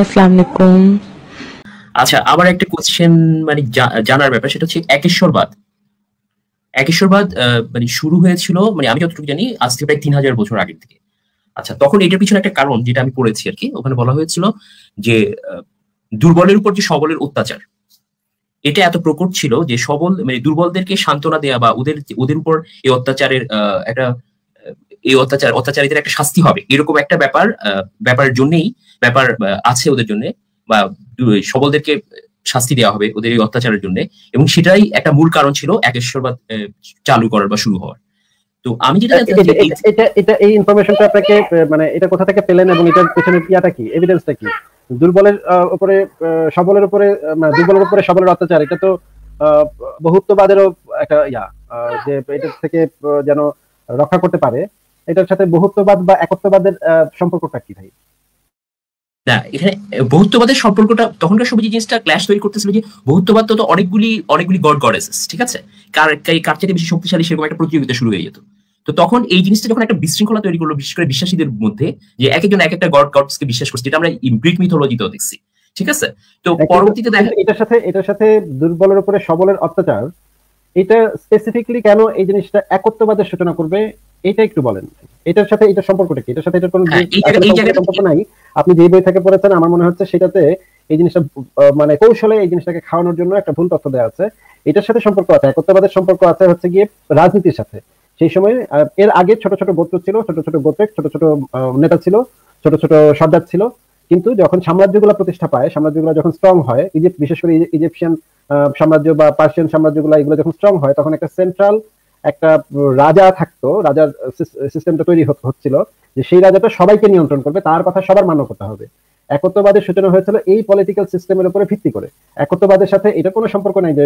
আসসালামু আচ্ছা আবার একটা কোশ্চেন মানে জানার ব্যাপার সেটা হচ্ছে একেশ্বরবাদ একেশ্বরবাদ মানে শুরু হয়েছিল মানে আমি যতটুকু জানি আজ থেকে প্রায় তিন হাজার বছর আগের থেকে আচ্ছা তখন এটার পিছনে একটা কারণ যেটা আমি পড়েছি আর কি ওখানে বলা হয়েছিল যে দুর্বলের উপর যে সবলের অত্যাচার এটা এত প্রকট ছিল যে সবল মানে দুর্বলদেরকে সান্ত্বনা দেয়া বা ওদের ওদের উপর এই অত্যাচারের একটা এই অত্যাচার অত্যাচারীদের একটা শাস্তি হবে এরকম একটা ব্যাপার ব্যাপার জন্যেই ব্যাপার আছে ওদের জন্য বা সবলদেরকে শাস্তি দেওয়া হবে ওদের এই অত্যাচারের জন্য এবং সেটাই একটা মূল কারণ ছিল একেশ্বরবাদ চালু করার বা শুরু হওয়ার তো আমি যেটা এটা এটা এই ইনফরমেশনটা আপনাকে মানে এটা কোথা থেকে পেলেন এবং এটার পেছনে ইয়াটা কি এভিডেন্সটা কি দুর্বলের উপরে সবলের উপরে মানে দুর্বলের উপরে সবলের অত্যাচার এটা তো বহুত্ববাদেরও একটা ইয়া যে এটা থেকে যেন রক্ষা করতে পারে এটার সাথে বহুত্ববাদ বা একত্ববাদের সম্পর্কটা কি ভাই না এখানে বহুত্ববাদের সম্পর্কটা তখনকার সময় যে জিনিসটা ক্ল্যাশ তৈরি করতেছিল যে বহুত্ববাদ তো অনেকগুলি অনেকগুলি গড গডেসেস ঠিক আছে কার কার চাইতে বেশি শক্তিশালী সেরকম একটা প্রতিযোগিতা শুরু হয়ে যেত তো তখন এই জিনিসটা যখন একটা বিশৃঙ্খলা তৈরি করলো বিশেষ করে বিশ্বাসীদের মধ্যে যে এক একজন এক একটা গড কে বিশ্বাস করছে যেটা আমরা গ্রিক মিথোলজিতেও দেখছি ঠিক আছে তো পরবর্তীতে দেখা এটার সাথে এটার সাথে দুর্বলের উপরে সবলের অত্যাচার এটা স্পেসিফিকলি কেন এই জিনিসটা একত্ববাদের সূচনা করবে এটা একটু বলেন এটার সাথে এটার সম্পর্কটা কি এটার সাথে এটার কোনো হ্যাঁ, সম্পর্ক নাই আপনি যে বই থেকে পড়েছেন আমার মনে হচ্ছে সেটাতে এই জিনিসটা মানে কৌশলে এই জিনিসটাকে খাওয়ানোর জন্য একটা ভুল তথ্য দেওয়া আছে এটার সাথে সম্পর্ক আছে একত্রবাদের সম্পর্ক আছে হচ্ছে গিয়ে রাজনীতির সাথে সেই সময় এর আগে ছোট ছোট গোত্র ছিল ছোট ছোট গোত্রের ছোট ছোট নেতা ছিল ছোট ছোট সর্দার ছিল কিন্তু যখন সাম্রাজ্যগুলো প্রতিষ্ঠা পায় সাম্রাজ্যগুলো যখন স্ট্রং হয় ইজিপ্ট বিশেষ করে ইজিপশিয়ান সাম্রাজ্য বা পার্সিয়ান সাম্রাজ্যগুলো এগুলো যখন স্ট্রং হয় তখন একটা সেন্ট্রাল একটা রাজা থাকতো রাজার সিস্টেমটা তৈরি হচ্ছিল যে সেই রাজাটা সবাইকে নিয়ন্ত্রণ করবে তার কথা সবার মান্য করতে হবে একত্ববাদের সূচনা হয়েছিল এই পলিটিক্যাল সিস্টেমের উপরে ভিত্তি করে একত্ববাদের সাথে এটা কোনো সম্পর্ক নাই যে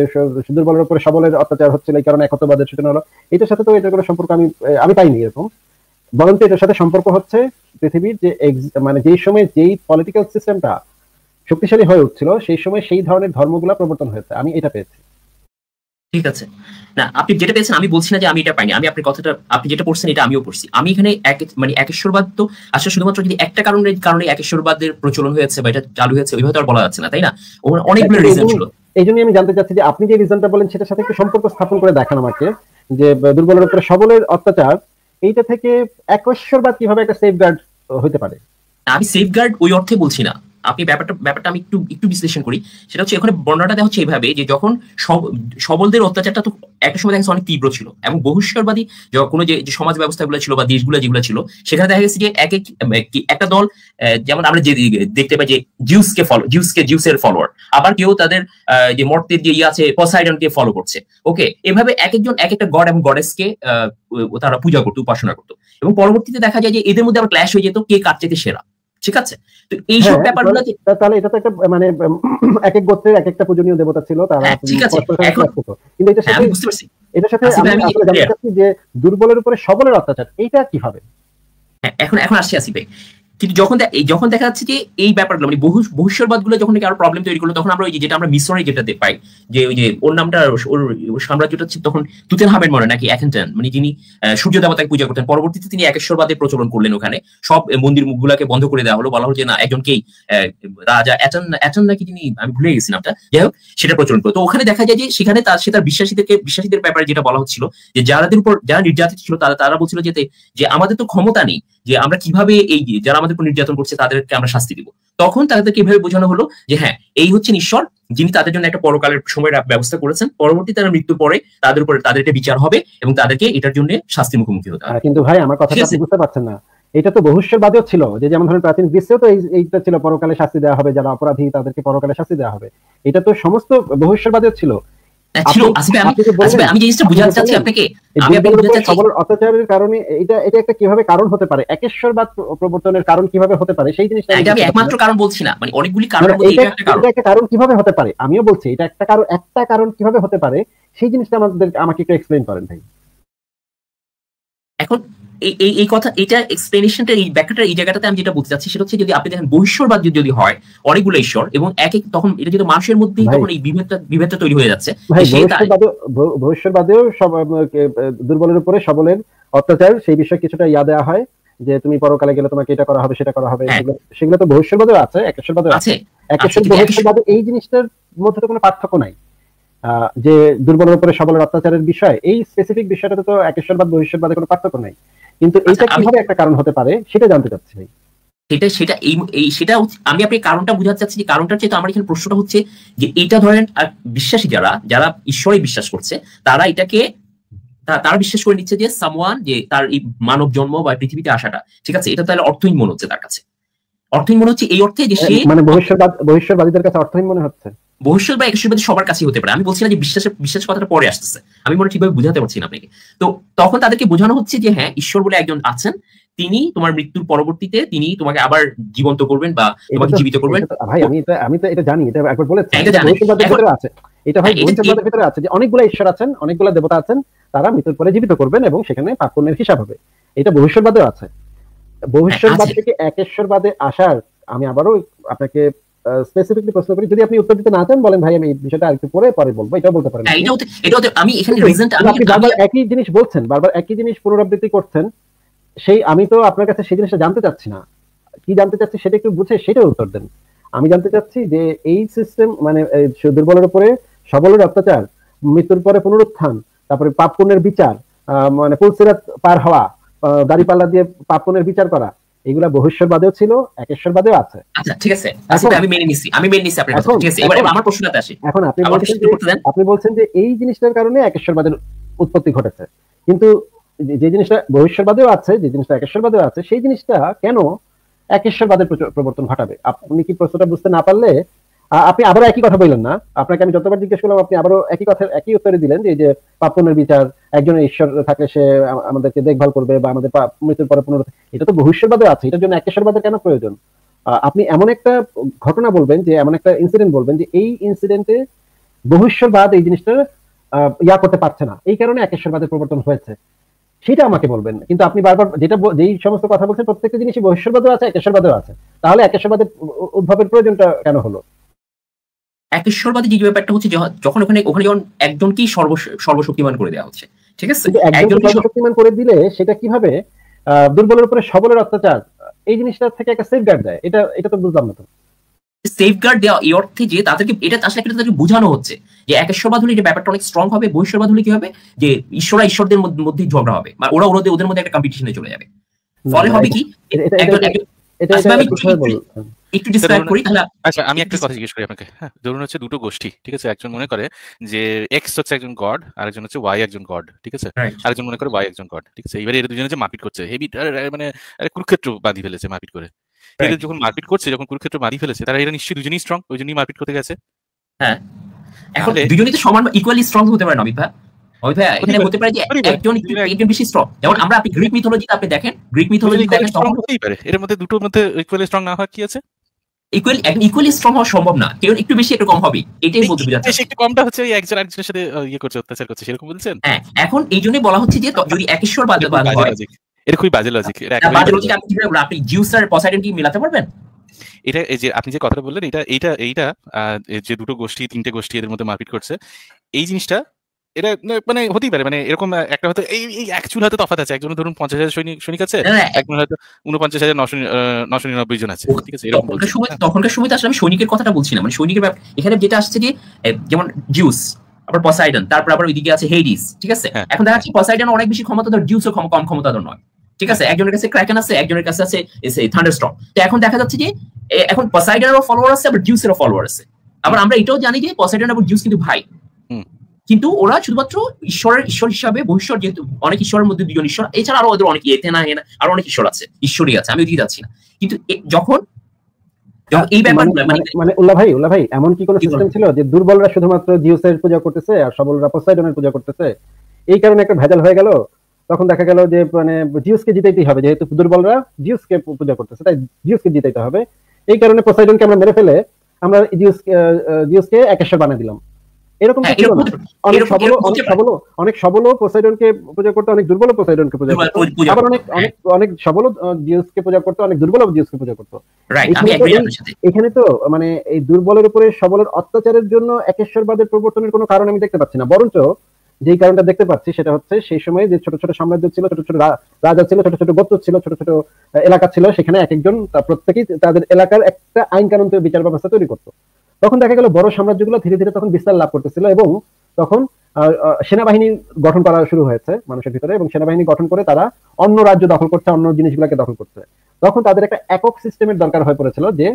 দুর্বলের উপরে সবলের অত্যাচার হচ্ছিল এই কারণে একত্ববাদের সূচনা হলো এটার সাথে তো এটার কোনো সম্পর্ক আমি আমি পাইনি এরকম বরঞ্চ এটার সাথে সম্পর্ক হচ্ছে পৃথিবীর যে মানে যেই সময় যেই পলিটিক্যাল সিস্টেমটা শক্তিশালী হয়ে উঠছিল সেই সময় সেই ধরনের ধর্মগুলা প্রবর্তন হয়েছে আমি এটা পেয়েছি ঠিক আছে না আপনি যেটা পেয়েছেন আমি বলছি না যে আমি এটা পাইনি আমি আপনি কথাটা আপনি যেটা পড়ছেন এটা আমিও পড়ছি আমি এখানে এক মানে একেশ্বরবাদ তো আসলে আচ্ছা, শুধুমাত্র যদি একটা কারণের কারণে একেশ্বরবাদের প্রচলন হয়েছে বা এটা চালু হয়েছে ওইভাবে তো আর বলা যাচ্ছে না তাই না ওখানে অনেকগুলো রিজন ছিল এই জন্যই আমি জানতে চাচ্ছি যে আপনি যে রিজনটা বলেন সেটার সাথে একটু সম্পর্ক স্থাপন করে দেখান আমাকে যে দুর্বলের উপরে সবলের অত্যাচার এইটা থেকে একেশ্বরবাদ কিভাবে একটা সেফ গার্ড হতে পারে আমি সেফ গার্ড ওই অর্থে বলছি না আপনি ব্যাপারটা ব্যাপারটা আমি একটু একটু বিশ্লেষণ করি সেটা হচ্ছে এখানে বর্ণনাটা দেওয়া হচ্ছে এইভাবে যে যখন সবলদের অত্যাচারটা তো একটা সময় দেখা অনেক তীব্র ছিল এবং বহুশ্বরবাদী কোনো যে সমাজ ব্যবস্থাগুলো ছিল বা দেশগুলো যেগুলো ছিল সেখানে দেখা গেছে যে এক এক একটা দল যেমন আমরা যে দেখতে পাই যে জিউসকে ফলো জিউসকে জিউসের ফলোয়ার আবার কেউ তাদের যে মর্তের যে ইয়ে আছে পসাইডনকে ফলো করছে ওকে এভাবে এক একজন এক একটা গড এবং গডেসকে তারা পূজা করতো উপাসনা করতো এবং পরবর্তীতে দেখা যায় যে এদের মধ্যে আবার ক্ল্যাশ হয়ে যেত কে কার চাইতে সেরা ঠিক আছে তো এইসব হ্যাঁ, ব্যাপারগুলো তাহলে এটা তো একটা মানে এক এক গোত্রের এক একটা পূজনীয় দেবতা ছিল তারা হ্যাঁ, ঠিক আছে কিন্তু এটা হ্যাঁ, আমি বুঝতে পারছি এটা সাথে আচ্ছা, আমি জানতে চাচ্ছি যে দুর্বলের উপরে সবলের অত্যাচার এটা হবে এখন এখন আসি আসি ভাই কিন্তু যখন যখন দেখা যাচ্ছে যে এই ব্যাপারগুলো মানে বহু গুলো যখন আরো প্রবলেম তৈরি করলো তখন আমরা ওই যেটা আমরা মিশরে যেটা পাই যে ওই যে ওর নামটা ওর সাম্রাজ্যটা তখন তুতেন হাবেন মনে নাকি এখন মানে যিনি সূর্য দেবতাকে পূজা করতেন পরবর্তীতে তিনি একেশ্বরবাদের প্রচলন করলেন ওখানে সব মন্দির মুখগুলাকে বন্ধ করে দেওয়া হলো বলা হলো যে না একজনকেই রাজা এটন এটন নাকি যিনি আমি ভুলে গেছি নামটা যাই হোক সেটা প্রচলন করলো তো ওখানে দেখা যায় যে সেখানে তার সে তার বিশ্বাসীদেরকে বিশ্বাসীদের ব্যাপারে যেটা বলা হচ্ছিল যে যাদের উপর যারা নির্যাতিত ছিল তারা তারা বলছিল যে আমাদের তো ক্ষমতা নেই যে আমরা কিভাবে এই যারা আমাদের উপর নির্যাতন করছে তাদেরকে আমরা শাস্তি দিব তখন তাদেরকে এভাবে বোঝানো হলো যে হ্যাঁ এই হচ্ছেন ঈশ্বর যিনি তাদের জন্য একটা পরকালের সময়ের ব্যবস্থা করেছেন পরবর্তী তারা মৃত্যু পরে তাদের উপরে তাদেরকে বিচার হবে এবং তাদেরকে এটার জন্য শাস্তি মুখোমুখি হতে হবে কিন্তু ভাই আমার কথা বুঝতে পারছেন না এটা তো ভবিষ্যৎবাদেও ছিল যে যেমন ধরেন প্রাচীন বিশ্বেও তো এইটা ছিল পরকালে শাস্তি দেওয়া হবে যারা অপরাধী তাদেরকে পরকালে শাস্তি দেওয়া হবে এটা তো সমস্ত ভবিষ্যৎবাদেও ছিল প্রবর্তনের কারণ কিভাবে হতে পারে সেই জিনিসটা এটা আমি বলছি না মানে মানে একটা কারণ কিভাবে হতে পারে আমিও বলছি এটা একটা কারণ একটা কারণ কিভাবে হতে পারে সেই জিনিসটা আমাদের আমাকে একটু এক্সপ্লেইন করেন ভাই এখন এই এই কথা এটা এক্সপ্লেনেশনটা এই ব্যাখ্যাটা এই জায়গাটাতে আমি যেটা বলতে চাচ্ছি সেটা হচ্ছে যদি আপনি দেখেন বহিশ্বরবাদ যদি হয় অনেকগুলো ঈশ্বর এবং এক এক তখন এটা মানুষের মধ্যেই তখন এই বিভেদটা বিভেদটা তৈরি হয়ে যাচ্ছে দুর্বলের উপরে সবলের অত্যাচার সেই বিষয়ে কিছুটা ইয়া দেওয়া হয় যে তুমি পরকালে গেলে তোমাকে এটা করা হবে সেটা করা হবে হ্যাঁ। সেগুলো তো ভবিষ্যৎবাদেও আছে একেশ্বরবাদেও আছে একেশ্বর এই জিনিসটার মধ্যে তো কোনো পার্থক্য নাই যে দুর্বলের উপরে সবলের অত্যাচারের বিষয় এই স্পেসিফিক বিষয়টাতে তো একেশ্বরবাদ ভবিষ্যৎবাদে কোনো পার্থক্য নাই কিন্তু এইটা আচ্ছা, কিভাবে একটা কারণ হতে পারে সেটা জানতে চাচ্ছি ভাই সেটা সেটা এই সেটা আমি আপনি কারণটা বোঝাতে চাচ্ছি যে কারণটা হচ্ছে আমার এখানে প্রশ্নটা হচ্ছে যে এটা ধরেন আর বিশ্বাসী যারা যারা ঈশ্বরে বিশ্বাস করছে তারা এটাকে তারা বিশ্বাস করে নিচ্ছে যে সামওয়ান যে তার এই মানব জন্ম বা পৃথিবীতে আসাটা ঠিক আছে এটা তাহলে অর্থহীন মনে হচ্ছে তার কাছে অর্থহীন মনে হচ্ছে এই অর্থে যে সে মানে ভবিষ্যৎবাদ ভবিষ্যৎবাদীদের কাছে অর্থহীন মনে হচ্ছে ভবিষ্যৎ বা একশীবাদী সবার কাছে হতে পারে আমি বলছি না যে বিশ্বাসের বিশ্বাস কথাটা পরে আসতেছে আমি মনে ঠিকভাবে বোঝাতে পারছি না আপনাকে তো তখন তাদেরকে বোঝানো হচ্ছে যে হ্যাঁ ঈশ্বর বলে একজন আছেন তিনি তোমার মৃত্যুর পরবর্তীতে তিনি তোমাকে আবার জীবন্ত করবেন বা তোমাকে জীবিত করবেন ভাই আমি এটা আমি তো এটা জানি এটা একবার বলে হ্যাঁ, আছে এটা ভাই ভবিষ্যৎবাদের হ্যাঁ, ভিতরে আছে যে অনেকগুলা ঈশ্বর আছেন অনেকগুলা দেবতা আছেন তারা মৃত্যুর পরে জীবিত করবেন এবং সেখানে পাপ কর্মের হিসাব হবে এটা ভবিষ্যৎবাদেও আছে হ্যাঁ, ভবিষ্যৎবাদ থেকে একেশ্বরবাদে আসার আমি আবারও আপনাকে স্পেসিফিকলি প্রশ্ন করি যদি আপনি উত্তর দিতে না চান বলেন ভাই আমি বিষয়টা আরেকটু পরে পরে বলবো বলতে পারেন আমি আপনি বারবার একই জিনিস বলছেন বারবার একই জিনিস পুনরাবৃত্তি করছেন সেই আমি তো আপনার কাছে সেই জিনিসটা জানতে চাচ্ছি না কি জানতে চাচ্ছি সেটা একটু বুঝে সেটার উত্তর দেন আমি জানতে চাচ্ছি যে এই সিস্টেম মানে দুর্বলের উপরে সবলের অত্যাচার মৃত্যুর পরে পুনরুত্থান তারপরে পাপ পুণ্যের বিচার মানে পুলসিরাত পার হওয়া দাড়িপাল্লা দিয়ে পাপ পুণ্যের বিচার করা এগুলা বহুশ্বরবাদেও ছিল একেশ্বরবাদেও আছে আচ্ছা ঠিক আছে আচ্ছা, আমি মেনে নিছি আমি মেনে নিছি আপনার ঠিক আছে এবারে আমার প্রশ্নটা আসি এখন আপনি বলছেন আপনি বলছেন যে এই জিনিসটার কারণে একেশ্বরবাদের উৎপত্তি ঘটেছে কিন্তু যে জিনিসটা বহুশ্বরবাদেও আছে যে জিনিসটা একেশ্বরবাদেও আছে সেই জিনিসটা কেন একেশ্বরবাদের প্রবর্তন ঘটাবে আপনি কি প্রশ্নটা বুঝতে না পারলে আপনি আবারও একই কথা বললেন না আপনাকে আমি যতবার জিজ্ঞেস করলাম আপনি আবারও একই কথা একই উত্তরে দিলেন যে পাপনের বিচার একজনের ঈশ্বর থাকলে সে আমাদেরকে দেখভাল করবে বা আমাদের মৃত্যুর পরে পুনর এটা তো ভবিষ্যৎবাদে আছে এটার জন্য একেশ্বরবাদের কেন প্রয়োজন আপনি এমন একটা ঘটনা বলবেন যে এমন একটা ইনসিডেন্ট বলবেন যে এই ইনসিডেন্টে ভবিষ্যৎবাদ এই জিনিসটা ইয়া করতে পারছে না এই কারণে একেশ্বরবাদের প্রবর্তন হয়েছে সেটা আমাকে বলবেন কিন্তু আপনি বারবার যেটা যেই সমস্ত কথা বলছেন প্রত্যেকটা জিনিসই ভবিষ্যৎবাদও আছে একেশ্বরবাদও আছে তাহলে একেশ্বরবাদের উদ্ভাবের প্রয়োজনটা কেন হলো একেশ্বরবাদী যে ব্যাপারটা হচ্ছে যখন ওখানে ওখানে যখন একজনকেই সর্বশক্তিমান করে দেওয়া হচ্ছে ঠিক আছে একজনকে সর্বশক্তিমান করে দিলে সেটা কিভাবে দুর্বলের উপরে সবলের অত্যাচার এই জিনিসটা থেকে একটা সেফগার্ড দেয় এটা এটা তো বুঝলাম না তো সেফগার্ড দেওয়া এই অর্থে যে তাদেরকে এটা আসলে একটা তাদেরকে বোঝানো হচ্ছে যে একেশ্বরবাদ হলে যে ব্যাপারটা অনেক স্ট্রং হবে বহিষ্ঠবাদ হলে কি হবে যে ঈশ্বরা ঈশ্বরদের মধ্যে ঝগড়া হবে মানে ওরা ওদের ওদের মধ্যে একটা কম্পিটিশনে চলে যাবে ফলে হবে কি একজন দুটো গোষ্ঠী ঠিক আছে একজন মনে করে যে এক্স একজন একজন গড ঠিক আছে মনে করে ওয়াই একজন গড ঠিক আছে এবারে মারপিট করছে হেভি মানে কুরুক্ষেত্র বাঁধি ফেলেছে মারপিট করে যখন মারপিট করছে যখন ফেলেছে তারা এরা নিশ্চয়ই দুজনেই স্ট্রং ওই জন্যই মারপিট করতে গেছে হ্যাঁ এখন তো সমান ইকুয়ালি স্ট্রং হতে পারে না এখানে পারে যে একজন একজন বেশি স্ট্রং যেমন আমরা আপনি গ্রিক মিথোলজি আপনি দেখেন গ্রিক মিথোলজি দেখেন হতেই পারে এর মধ্যে দুটোর মধ্যে ইকুয়ালি স্ট্রং না হওয়া কি আছে ইকুয়ালি ইকুয়ালি স্ট্রং হওয়া সম্ভব না কেউ একটু বেশি একটু কম হবে এটাই বলতে একটু কমটা হচ্ছে ওই একজন আরেকজনের সাথে ইয়ে করছে অত্যাচার করছে সেরকম বলছেন হ্যাঁ এখন এই জন্যই বলা হচ্ছে যে যদি একেশ্বরবাদ হয় এর খুবই বাজে লজিক বাজে লজিক আপনি আপনি কি মেলাতে পারবেন এটা এই যে আপনি যে কথাটা বললেন এটা এইটা এইটা যে দুটো গোষ্ঠী তিনটে গোষ্ঠী এদের মধ্যে মারপিট করছে এই জিনিসটা এটা মানে হতেই পারে মানে এরকম একটা হয়তো এই এই একজন হয়তো তফাত আছে একজন ধরুন পঞ্চাশ হাজার সৈনিক সৈনিক আছে হ্যাঁ, হ্যাঁ। একজন হয়তো উনপঞ্চাশ হাজার নশো নশো নিরানব্বই জন আছে ঠিক আছে এরকম হ্যাঁ। তখনকার সময় তো আসলে আমি সৈনিকের কথাটা বলছি না মানে সৈনিকের এখানে যেটা আসছে যে যেমন জিউস আবার পসাইডন তারপর আবার ওইদিকে আছে হেডিস ঠিক আছে এখন দেখা যাচ্ছে পসাইডন অনেক বেশি ক্ষমতাধর জিউসও কম ক্ষমতাধর নয় ঠিক আছে একজনের কাছে ক্র্যাকেন আছে একজনের কাছে আছে থান্ডারস্টর্ম তো এখন দেখা যাচ্ছে যে এখন পসাইডনেরও ফলোয়ার আছে আবার জিউসেরও ফলোয়ার আছে আবার আমরা এটাও জানি যে পসাইডন এবং জিউস কিন্তু ভাই কিন্তু ওরা শুধুমাত্র ঈশ্বরের ঈশ্বর হিসাবে ভবিষ্যৎ যেহেতু অনেক ঈশ্বরের মধ্যে দুজন ঈশ্বর এছাড়া আরো ওদের অনেক এতে না হেনা আরো অনেক ঈশ্বর আছে ঈশ্বরই আছে আমি ওদিকে যাচ্ছি না কিন্তু যখন এই মানে, ব্যাপারগুলো মানে, মানে, মানে ভাই ভাই এমন কি সিস্টেম ছিল যে দুর্বলরা শুধুমাত্র পূজা করতেছে আর সবলরা পোসাইডনের পূজা করতেছে এই কারণে একটা ভেজাল হয়ে গেল তখন দেখা গেল যে মানে জিতাইতেই হবে যেহেতু দুর্বলরা পূজা করতেছে তাই জিউসকে জিতাইতে হবে এই কারণে পোসাইডনকে আমরা মেরে ফেলে আমরা জিউস জিউসকে একেশ্বর বানিয়ে দিলাম এরকম হ্যাঁ, ছিল অনেক সবল অনেক সবল অনেক সবল পোসাইডনকে পূজা করতে অনেক দুর্বল পোসাইডনকে পূজা আবার অনেক হ্যাঁ। অনেক অনেক সবল জিউসকে পূজা অনেক দুর্বল জিউসকে পূজা এখানে তো মানে এই দুর্বলের উপরে সবলের অত্যাচারের জন্য একেশ্বরবাদের প্রবর্তনের কোনো কারণ আমি দেখতে পাচ্ছি না বরঞ্চ যেই কারণটা দেখতে পাচ্ছি সেটা হচ্ছে সেই সময় যে ছোট ছোট সাম্রাজ্য ছিল ছোট ছোট রাজা ছিল ছোট ছোট গোত্র ছিল ছোট ছোট এলাকা ছিল সেখানে এক একজন প্রত্যেকেই তাদের এলাকার একটা আইন কানুন বিচার ব্যবস্থা তৈরি করতো তখন দেখা গেল বড় সাম্রাজ্যগুলো ধীরে ধীরে তখন বিস্তার লাভ করতেছিল এবং তখন সেনাবাহিনী গঠন করা শুরু হয়েছে মানুষের ভিতরে এবং সেনাবাহিনী গঠন করে তারা অন্য রাজ্য দখল করছে অন্য জিনিসগুলোকে দখল করছে তখন তাদের একটা একক সিস্টেমের দরকার হয়ে পড়েছিল যে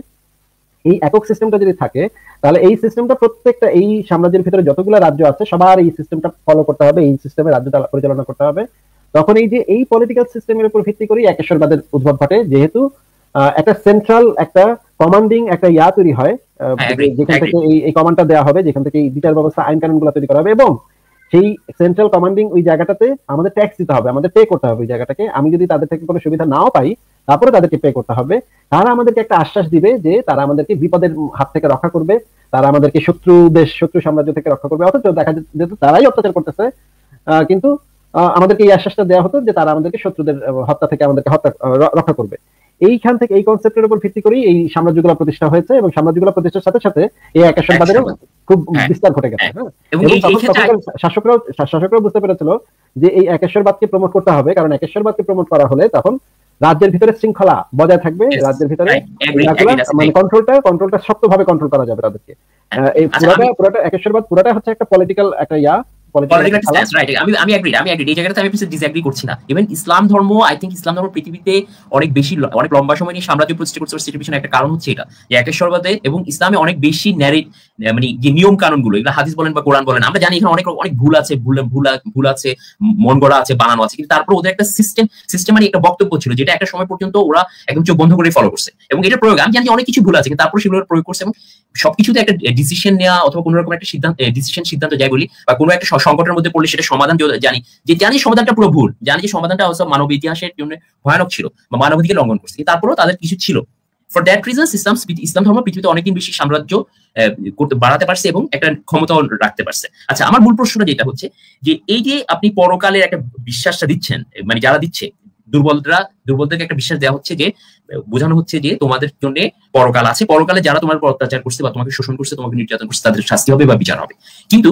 এই একক সিস্টেমটা যদি থাকে তাহলে এই সিস্টেমটা প্রত্যেকটা এই সাম্রাজ্যের ভিতরে যতগুলো রাজ্য আছে সবার এই সিস্টেমটা ফলো করতে হবে এই সিস্টেমে রাজ্য পরিচালনা করতে হবে তখন এই যে এই পলিটিক্যাল সিস্টেমের উপর ভিত্তি করেই একেশ্বরবাদের উদ্ভব ঘটে যেহেতু একটা সেন্ট্রাল একটা কমান্ডিং একটা ইয়া তৈরি হয় হ্যাঁ, যেখান থেকে এই কমান্ডটা দেওয়া হবে যেখান থেকে ব্যবস্থা আইন তৈরি করা হবে এবং সেই সেন্ট্রাল কমান্ডিং ওই জায়গাটাতে আমাদের ট্যাক্স দিতে হবে আমাদের পে করতে হবে ওই জায়গাটাকে আমি যদি তাদের থেকে কোনো সুবিধা নাও পাই তারপরে তাদেরকে পে করতে হবে তারা আমাদেরকে একটা আশ্বাস দিবে যে তারা আমাদেরকে বিপদের হাত থেকে রক্ষা করবে তারা আমাদেরকে শত্রু দেশ শত্রু সাম্রাজ্য থেকে রক্ষা করবে অথচ দেখা যেত তারাই অত্যাচার করতেছে কিন্তু আমাদেরকে এই আশ্বাসটা দেওয়া হতো যে তারা আমাদেরকে শত্রুদের হত্যা থেকে আমাদেরকে হত্যা রক্ষা করবে এইখান থেকে এই কনসেপ্টের উপর ভিত্তি করেই এই সাম্রাজ্যগুলা প্রতিষ্ঠা হয়েছে এবং সাম্রাজ্যগুলা প্রতিষ্ঠার সাথে সাথে এই একাশনবাদের খুব হ্যাঁ। বিস্তার ঘটে গেছে হ্যাঁ। হ্যাঁ। এবং শাসকরাও শাসকরাও বুঝতে পেরেছিল যে এই একেশ্বরবাদকে প্রমোট করতে হবে কারণ একেশ্বরবাদকে প্রমোট করা হলে তখন রাজ্যের ভিতরে শৃঙ্খলা বজায় থাকবে রাজ্যের ভিতরে মানে কন্ট্রোলটা কন্ট্রোলটা শক্তভাবে কন্ট্রোল করা যাবে তাদেরকে এই পুরোটা আচ্ছা, পুরোটা একেশ্বরবাদ পুরোটা হচ্ছে একটা পলিটিক্যাল একটা ইয়া ইসলাম ধর্ম আই থিঙ্ক ইসলাম ধর্ম পৃথিবীতে অনেক বেশি অনেক লম্বা সময় নিয়ে সাম্রাজ্য প্রতিষ্ঠা করছে একটা কারণ হচ্ছে এটা যে একেশ্বরবাদে এবং ইসলামে অনেক বেশি মানে যে নিয়ম কানুন গুলো এগুলো হাদিস বলেন বা কোরআন বলেন আমরা জানি এখানে অনেক অনেক ভুল আছে ভুল ভুল ভুল আছে মন গড়া আছে বানানো আছে কিন্তু তারপর ওদের একটা সিস্টেম সিস্টেম মানে একটা বক্তব্য ছিল যেটা একটা সময় পর্যন্ত ওরা একদম চোখ বন্ধ করে ফলো করছে এবং এটা প্রয়োগ আমি জানি অনেক কিছু ভুল আছে কিন্তু তারপর সেগুলো প্রয়োগ করছে এবং সবকিছুতে একটা ডিসিশন নেওয়া অথবা কোনো রকম একটা সিদ্ধান্ত ডিসিশন সিদ্ধান্ত যায় বলি বা কোনো একটা সংকটের মধ্যে পড়লে সেটা সমাধান জানি যে জানি সমাধানটা পুরো ভুল জানি যে সমাধানটা অবশ্য মানব ইতিহাসের জন্য ভয়ানক ছিল বা অধিকার লঙ্ঘন করছে তারপরেও তাদের কিছু ছিল ফর দ্যাট রিজন ইসলাম ইসলাম ধর্ম পৃথিবীতে অনেকদিন বেশি সাম্রাজ্য করতে বাড়াতে পারছে এবং একটা ক্ষমতাও রাখতে পারছে আচ্ছা আমার মূল প্রশ্নটা যেটা হচ্ছে যে এই যে আপনি পরকালের একটা বিশ্বাসটা দিচ্ছেন মানে যারা দিচ্ছে দুর্বলরা দুর্বলদেরকে একটা বিশ্বাস দেওয়া হচ্ছে যে বোঝানো হচ্ছে যে তোমাদের জন্য পরকাল আছে পরকালে যারা তোমার অত্যাচার করছে বা তোমাকে শোষণ করছে তোমাকে নির্যাতন করছে তাদের শাস্তি হবে বা বিচার হবে কিন্তু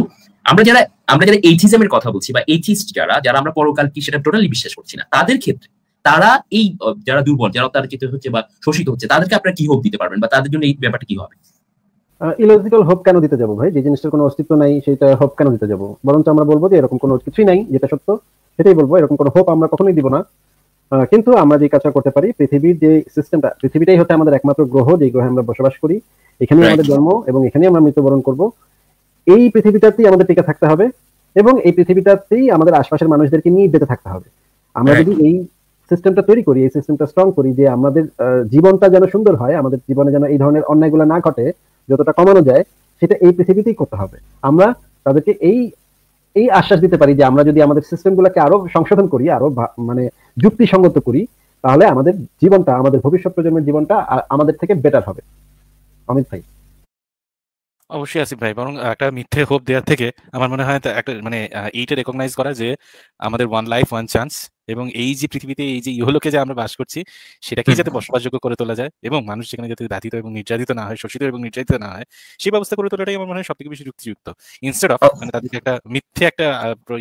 আমরা যারা আমরা যারা এইথিজম এর কথা বলছি বা এইথিস্ট যারা যারা আমরা পরকাল কি সেটা টোটালি বিশ্বাস করছি না তাদের ক্ষেত্রে তারা এই যারা দুর্বল যারা তারা ক্ষেত্রে হচ্ছে বা শোষিত হচ্ছে তাদেরকে আপনারা কি হোপ দিতে পারবেন বা তাদের জন্য এই ব্যাপারটা কি হবে ইলজিক্যাল হোপ কেন দিতে যাব ভাই যে জিনিসটার কোনো অস্তিত্ব নাই সেটা হোপ কেন দিতে যাব বরঞ্চ আমরা বলবো যে এরকম কোনো কিছুই নাই যেটা সত্য সেটাই বলবো এরকম কোনো হোপ আমরা কখনোই দিব না কিন্তু আমরা যে কাজটা করতে পারি পৃথিবীর যে সিস্টেমটা পৃথিবীটাই হচ্ছে আমাদের একমাত্র গ্রহ যে গ্রহে আমরা বসবাস করি এখানেই আমাদের জন্ম এবং এখানেই আমরা মৃত্যুবরণ করবো এই পৃথিবীটাতেই আমাদের টিকে থাকতে হবে এবং এই পৃথিবীটাতেই আমাদের আশপাশের মানুষদেরকে নিয়ে বেঁচে থাকতে হবে আমরা যদি এই সিস্টেমটা তৈরি করি এই সিস্টেমটা স্ট্রং করি যে আমাদের জীবনটা যেন সুন্দর হয় আমাদের জীবনে যেন এই ধরনের অন্যায়গুলো না ঘটে যতটা কমানো যায় সেটা এই পৃথিবীতেই করতে হবে আমরা তাদেরকে এই এই আশ্বাস দিতে পারি যে আমরা যদি আমাদের সিস্টেমগুলোকে আরো সংশোধন করি আরো মানে যুক্তিসঙ্গত করি তাহলে আমাদের জীবনটা আমাদের ভবিষ্যৎ প্রজন্মের জীবনটা আমাদের থেকে বেটার হবে অমিত ভাই অবশ্যই আসিফ ভাই বরং একটা মিথ্যে হোপ দেওয়ার থেকে আমার মনে হয় একটা মানে এইটা রেকগনাইজ করা যে আমাদের ওয়ান লাইফ ওয়ান চান্স এবং এই যে পৃথিবীতে এই যে ইহলোকে যে আমরা বাস করছি সেটাকে যাতে বসবাসযোগ্য করে তোলা যায় এবং মানুষ সেখানে যাতে ব্যথিত এবং নির্যাতিত না হয় শোষিত এবং নির্যাতিত না হয় সেই ব্যবস্থা করে তোলাটাই আমার মনে হয় সবথেকে বেশি যুক্তিযুক্ত ইনস্টেড অফ মানে তাদেরকে একটা মিথ্যে একটা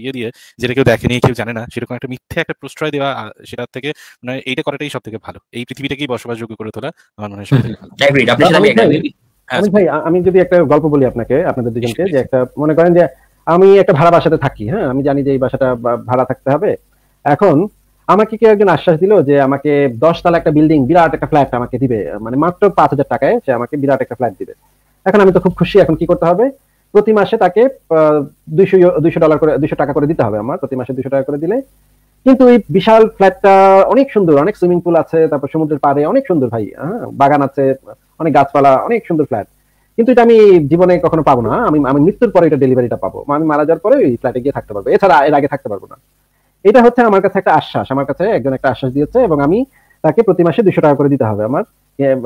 ইয়ে দিয়ে যেটা কেউ দেখেনি কেউ জানে না সেরকম একটা মিথ্যে একটা প্রশ্রয় দেওয়া সেটার থেকে মানে এইটা করাটাই সব থেকে ভালো এই পৃথিবীটাকেই বসবাসযোগ্য করে তোলা আমার মনে হয় সব থেকে ভালো হ্যাঁ, আমি ভাই আমি যদি একটা গল্প বলি আপনাকে আপনাদের দুজনকে যে একটা মনে করেন যে আমি একটা ভাড়া বাসাতে থাকি হ্যাঁ আমি জানি যে এই বাসাটা ভাড়া থাকতে হবে এখন আমাকে কেউ একজন আশ্বাস দিল যে আমাকে দশ তালা একটা বিল্ডিং বিরাট একটা ফ্ল্যাট আমাকে দিবে মানে মাত্র পাঁচ হাজার টাকায় সে আমাকে বিরাট একটা ফ্ল্যাট দিবে এখন আমি তো খুব খুশি এখন কি করতে হবে প্রতি মাসে তাকে দুইশো দুইশো ডলার করে দুইশো টাকা করে দিতে হবে আমার প্রতি মাসে দুইশো টাকা করে দিলে কিন্তু এই বিশাল ফ্ল্যাটটা অনেক সুন্দর অনেক সুইমিং পুল আছে তারপর সমুদ্রের পাড়ে অনেক সুন্দর ভাই হ্যাঁ বাগান আছে অনেক গাছপালা অনেক সুন্দর ফ্ল্যাট কিন্তু এটা আমি জীবনে কখনো পাবো না হ্যাঁ? আমি আমি মৃত্যুর পরে এটা ডেলিভারিটা পাবো আমি মানে মারা যাওয়ার পরে ওই ফ্ল্যাটে গিয়ে থাকতে পারবো এছাড়া এর আগে থাকতে পারবো না এটা হচ্ছে আমার কাছে একটা আশ্বাস আমার কাছে একজন একটা আশ্বাস দিয়েছে এবং আমি তাকে প্রতি মাসে দুশো টাকা করে দিতে হবে আমার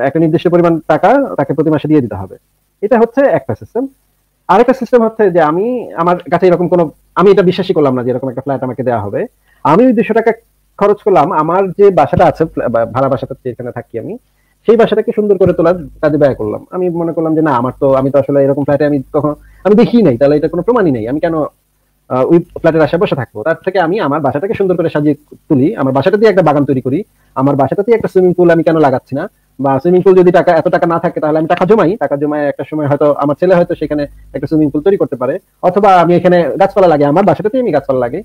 একটা নির্দিষ্ট পরিমাণ টাকা তাকে প্রতি মাসে দিয়ে দিতে হবে এটা হচ্ছে একটা সিস্টেম আরেকটা সিস্টেম হচ্ছে যে আমি আমার কাছে এরকম কোনো আমি এটা বিশ্বাসই করলাম না যে এরকম একটা ফ্ল্যাট আমাকে দেওয়া হবে আমি ওই দুশো টাকা খরচ করলাম আমার যে বাসাটা আছে ভাড়া বাসাটা যেখানে থাকি আমি সেই বাসাটাকে সুন্দর করে তোলার কাজে ব্যয় করলাম আমি মনে করলাম যে না আমার তো আমি তো আসলে এরকম ফ্ল্যাটে আমি কখনো আমি দেখি নাই তাহলে এটা কোনো প্রমাণই নেই আমি কেন ওই ফ্ল্যাটের বসে থাকবো তার থেকে আমি আমার বাসাটাকে সুন্দর করে সাজিয়ে তুলি আমার বাসাটা দিয়ে একটা বাগান তৈরি করি আমার বাসাটাতে একটা সুইমিং পুল আমি কেন লাগাচ্ছি না বা সুইমিং পুল যদি টাকা এত টাকা না থাকে তাহলে আমি টাকা জমাই টাকা জমাই একটা সময় হয়তো আমার ছেলে হয়তো সেখানে একটা সুইমিং পুল তৈরি করতে পারে অথবা আমি এখানে গাছপালা লাগে আমার বাসাটাতেই আমি গাছপালা লাগে